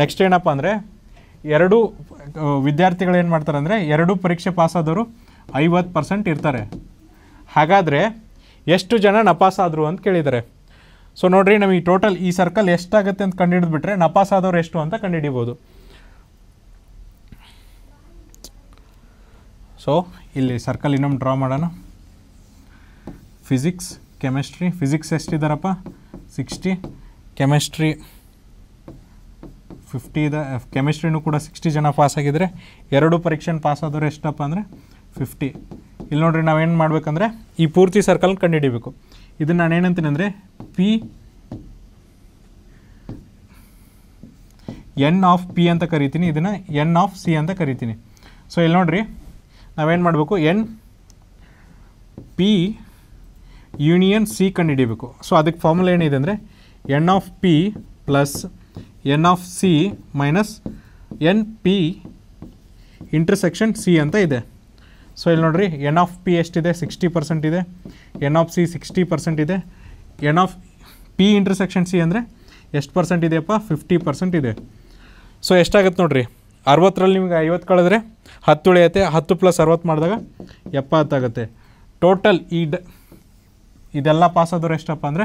Speaker 1: ನೆಕ್ಸ್ಟ್ ಏನಪ್ಪ ಅಂದರೆ ಎರಡು ವಿದ್ಯಾರ್ಥಿಗಳು ಏನು ಮಾಡ್ತಾರೆ ಅಂದರೆ ಎರಡು ಪರೀಕ್ಷೆ ಪಾಸಾದವರು ಐವತ್ತು ಪರ್ಸೆಂಟ್ ಇರ್ತಾರೆ ಹಾಗಾದರೆ ಎಷ್ಟು ಜನ ನಪಾಸಾದರು ಅಂತ ಕೇಳಿದ್ದಾರೆ ಸೊ ನೋಡ್ರಿ ನಮಗೆ ಟೋಟಲ್ ಈ ಸರ್ಕಲ್ ಎಷ್ಟಾಗುತ್ತೆ ಅಂತ ಕಂಡು ಹಿಡಿದ್ಬಿಟ್ರೆ ನಪಾಸಾದವ್ರು ಎಷ್ಟು ಅಂತ ಕಂಡುಹಿಡಿಬೋದು ಸೊ ಇಲ್ಲಿ ಸರ್ಕಲ್ ಇನ್ನೊಮ್ಮೆ ಡ್ರಾ ಮಾಡೋಣ ಫಿಸಿಕ್ಸ್ ಕೆಮಿಸ್ಟ್ರಿ ಫಿಸಿಕ್ಸ್ ಎಷ್ಟಿದಾರಪ್ಪ ಸಿಕ್ಸ್ಟಿ ಕೆಮಿಸ್ಟ್ರಿ ಫಿಫ್ಟಿ ಇದೆ ಕೆಮಿಸ್ಟ್ರಿನೂ ಕೂಡ ಸಿಕ್ಸ್ಟಿ ಜನ ಪಾಸ್ ಆಗಿದ್ದರೆ ಎರಡು ಪರೀಕ್ಷೆ ಪಾಸ್ ಆದವರು ಎಷ್ಟಪ್ಪ ಅಂದರೆ ಫಿಫ್ಟಿ ಇಲ್ಲಿ ನೋಡ್ರಿ ನಾವೇನು ಮಾಡಬೇಕಂದ್ರೆ ಈ ಪೂರ್ತಿ ಸರ್ಕಲ್ ಕಂಡುಹಿಡಿಬೇಕು ಇದನ್ನು ನಾನು ಏನಂತೀನಿ ಅಂದರೆ ಪಿ ಎನ್ ಆಫ್ ಪಿ ಅಂತ ಕರಿತೀನಿ ಇದನ್ನು ಎನ್ ಆಫ್ ಸಿ ಅಂತ ಕರಿತೀನಿ ಸೊ ಇಲ್ಲಿ ನೋಡ್ರಿ ನಾವೇನು ಮಾಡಬೇಕು ಎನ್ ಪಿ ಯೂನಿಯನ್ ಸಿ ಕಂಡುಹಿಡಿಯಬೇಕು ಸೊ ಅದಕ್ಕೆ ಫಾರ್ಮುಲಾ ಏನಿದೆ ಅಂದರೆ N of P plus N of C minus N P intersection C ಅಂತ ಇದೆ ಸೊ ಇಲ್ಲಿ ನೋಡ್ರಿ ಎನ್ ಆಫ್ ಪಿ ಎಷ್ಟಿದೆ ಸಿಕ್ಸ್ಟಿ ಪರ್ಸೆಂಟ್ ಇದೆ N of C sixty percent ಇದೆ N of P intersection C ಅಂದರೆ ಎಷ್ಟು ಪರ್ಸೆಂಟ್ ಇದೆಯಪ್ಪ ಫಿಫ್ಟಿ ಪರ್ಸೆಂಟ್ ಇದೆ ಸೊ ಎಷ್ಟಾಗುತ್ತೆ ನೋಡಿರಿ ಅರವತ್ತರಲ್ಲಿ ನಿಮಗೆ ಐವತ್ತು ಕಳೆದ್ರೆ ಹತ್ತು ಉಳಿಯತ್ತೆ ಹತ್ತು ಪ್ಲಸ್ ಅರವತ್ತು ಮಾಡಿದಾಗ ಎಪ್ಪತ್ತಾಗುತ್ತೆ ಟೋಟಲ್ ಈ ಡ ಇದೆಲ್ಲ ಪಾಸ್ ಎಷ್ಟಪ್ಪ ಅಂದರೆ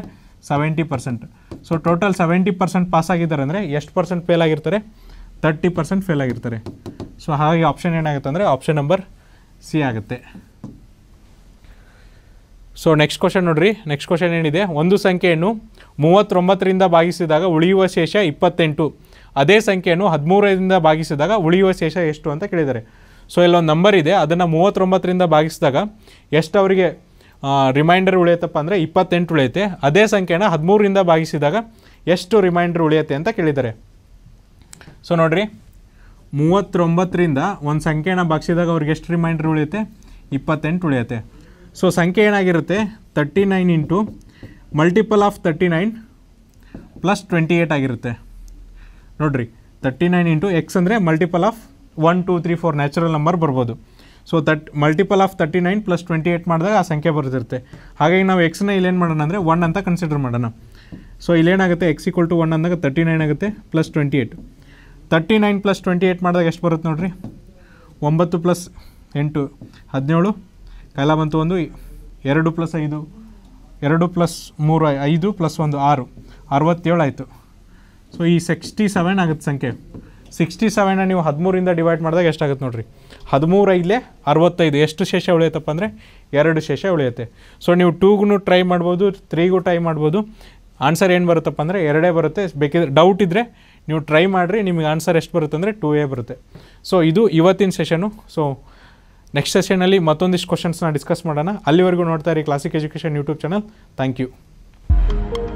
Speaker 1: seventy percent so total seventy percent pass ಆಗಿದ್ದಾರೆ ಅಂದರೆ ಎಷ್ಟು ಪರ್ಸೆಂಟ್ ಫೇಲ್ ಆಗಿರ್ತಾರೆ ತರ್ಟಿ ಪರ್ಸೆಂಟ್ ಫೇಲ್ ಆಗಿರ್ತಾರೆ ಸೊ ಹಾಗಾಗಿ ಆಪ್ಷನ್ ಏನಾಗುತ್ತೆ ಅಂದರೆ ಆಪ್ಷನ್ ನಂಬರ್ ಸಿ ಆಗುತ್ತೆ ಸೊ ನೆಕ್ಸ್ಟ್ ಕ್ವಶನ್ ನೋಡ್ರಿ ನೆಕ್ಸ್ಟ್ ಕ್ವಶನ್ ಏನಿದೆ ಒಂದು ಸಂಖ್ಯೆಯನ್ನು ಮೂವತ್ತೊಂಬತ್ತರಿಂದ ಭಾಗಿಸಿದಾಗ ಉಳಿಯುವ ಶೇಷ ಇಪ್ಪತ್ತೆಂಟು ಅದೇ ಸಂಖ್ಯೆಯನ್ನು ಹದಿಮೂರರಿಂದ ಭಾಗಿಸಿದಾಗ ಉಳಿಯುವ ಶೇಷ ಎಷ್ಟು ಅಂತ ಕೇಳಿದ್ದಾರೆ ಸೊ ಇಲ್ಲೊಂದು ನಂಬರ್ ಇದೆ ಅದನ್ನು ಮೂವತ್ತೊಂಬತ್ತರಿಂದ ಭಾಗಿಸಿದಾಗ ಎಷ್ಟು ಅವರಿಗೆ ರಿಮೈಂಡರ್ ಉಳಿಯುತ್ತಪ್ಪ ಅಂದರೆ ಇಪ್ಪತ್ತೆಂಟು ಉಳಿಯುತ್ತೆ ಅದೇ ಸಂಖ್ಯೆನ ಹದಿಮೂರರಿಂದ ಭಾಗಿಸಿದಾಗ ಎಷ್ಟು ರಿಮೈಂಡರ್ ಉಳಿಯುತ್ತೆ ಅಂತ ಕೇಳಿದ್ದಾರೆ ಸೊ ನೋಡ್ರಿ ಮೂವತ್ತೊಂಬತ್ತರಿಂದ ಒಂದು ಸಂಖ್ಯೆನ ಬಾಕ್ಸಿದಾಗ ಅವ್ರಿಗೆ ಎಷ್ಟು ರಿಮೈಂಡ್ರ್ ಉಳಿಯುತ್ತೆ ಇಪ್ಪತ್ತೆಂಟು ಉಳಿಯುತ್ತೆ ಸೊ ಸಂಖ್ಯೆ ಏನಾಗಿರುತ್ತೆ thirty nine into multiple of thirty nine plus twenty eight ಆಗಿರುತ್ತೆ ನೋಡಿರಿ ತರ್ಟಿ ನೈನ್ ಇಂಟು ಎಕ್ಸ್ ಅಂದರೆ multiple of one two three four natural number ಬರ್ಬೋದು so that multiple of thirty nine plus twenty eight ಮಾಡಿದಾಗ ಆ ಸಂಖ್ಯೆ ಬರ್ತಿರುತ್ತೆ ಹಾಗಾಗಿ ನಾವು ಎಕ್ಸನ್ನ ಇಲ್ಲೇನು ಮಾಡೋಣ ಅಂದರೆ ಒನ್ ಅಂತ ಕನ್ಸಿಡರ್ ಮಾಡೋಣ ಸೊ ಇಲ್ಲೇನಾಗುತ್ತೆ ಎಕ್ಸ್ ಇಕ್ವಲ್ ಟು ಒನ್ ಅಂದಾಗ ತರ್ಟಿ ನೈನ್ ಆಗುತ್ತೆ plus twenty eight thirty nine plus twenty eight ಮಾಡಿದಾಗ ಎಷ್ಟು ಬರುತ್ತೆ ನೋಡಿರಿ ಒಂಬತ್ತು ಪ್ಲಸ್ ಎಂಟು ಹದಿನೇಳು ಕೈಲ ಬಂತು ಒಂದು ಎರಡು ಪ್ಲಸ್ ಐದು ಎರಡು ಪ್ಲಸ್ ಮೂರು ಐದು ಪ್ಲಸ್ ಒಂದು ಆರು ಅರವತ್ತೇಳು ಆಯಿತು ಸೊ ಈ ಸಿಕ್ಸ್ಟಿ ಸೆವೆನ್ ಆಗುತ್ತೆ ಸಂಖ್ಯೆ ಸಿಕ್ಸ್ಟಿ ಸೆವೆನ್ನ ನೀವು ಹದಿಮೂರಿಂದ ಡಿವೈಡ್ ಮಾಡಿದಾಗ ಎಷ್ಟಾಗುತ್ತೆ ನೋಡಿರಿ ಹದಿಮೂರು ಇಲ್ಲೇ ಅರವತ್ತೈದು ಎಷ್ಟು ಶೇಷ ಉಳಿಯುತ್ತಪ್ಪ ಅಂದರೆ ಎರಡು ಶೇಷ ಉಳಿಯುತ್ತೆ ಸೊ ನೀವು ಟೂಗೂ ಟ್ರೈ ಮಾಡ್ಬೋದು ತ್ರೀಗೂ ಟ್ರೈ ಮಾಡ್ಬೋದು ಆನ್ಸರ್ ಏನು ಬರುತ್ತಪ್ಪ ಅಂದರೆ ಎರಡೇ ಬರುತ್ತೆ ಬೇಕಿದ್ರೆ ಡೌಟ್ ಇದ್ದರೆ ನೀವು ಟ್ರೈ ಮಾಡಿರಿ ನಿಮಗೆ ಆನ್ಸರ್ ಎಷ್ಟು ಬರುತ್ತೆ ಅಂದರೆ ಟೂ ಎ ಬರುತ್ತೆ ಸೊ ಇದು ಇವತ್ತಿನ ಸೆಷನು ಸೊ ನೆಕ್ಸ್ಟ್ ಸೆಷನಲ್ಲಿ ಮತ್ತೊಂದಿಷ್ಟು ಕ್ವಶನ್ಸ್ನ ಡಿಸ್ಕಸ್ ಮಾಡೋಣ ಅಲ್ಲಿವರೆಗೂ ನೋಡ್ತಾ ಇರಿ classic education YouTube channel thank you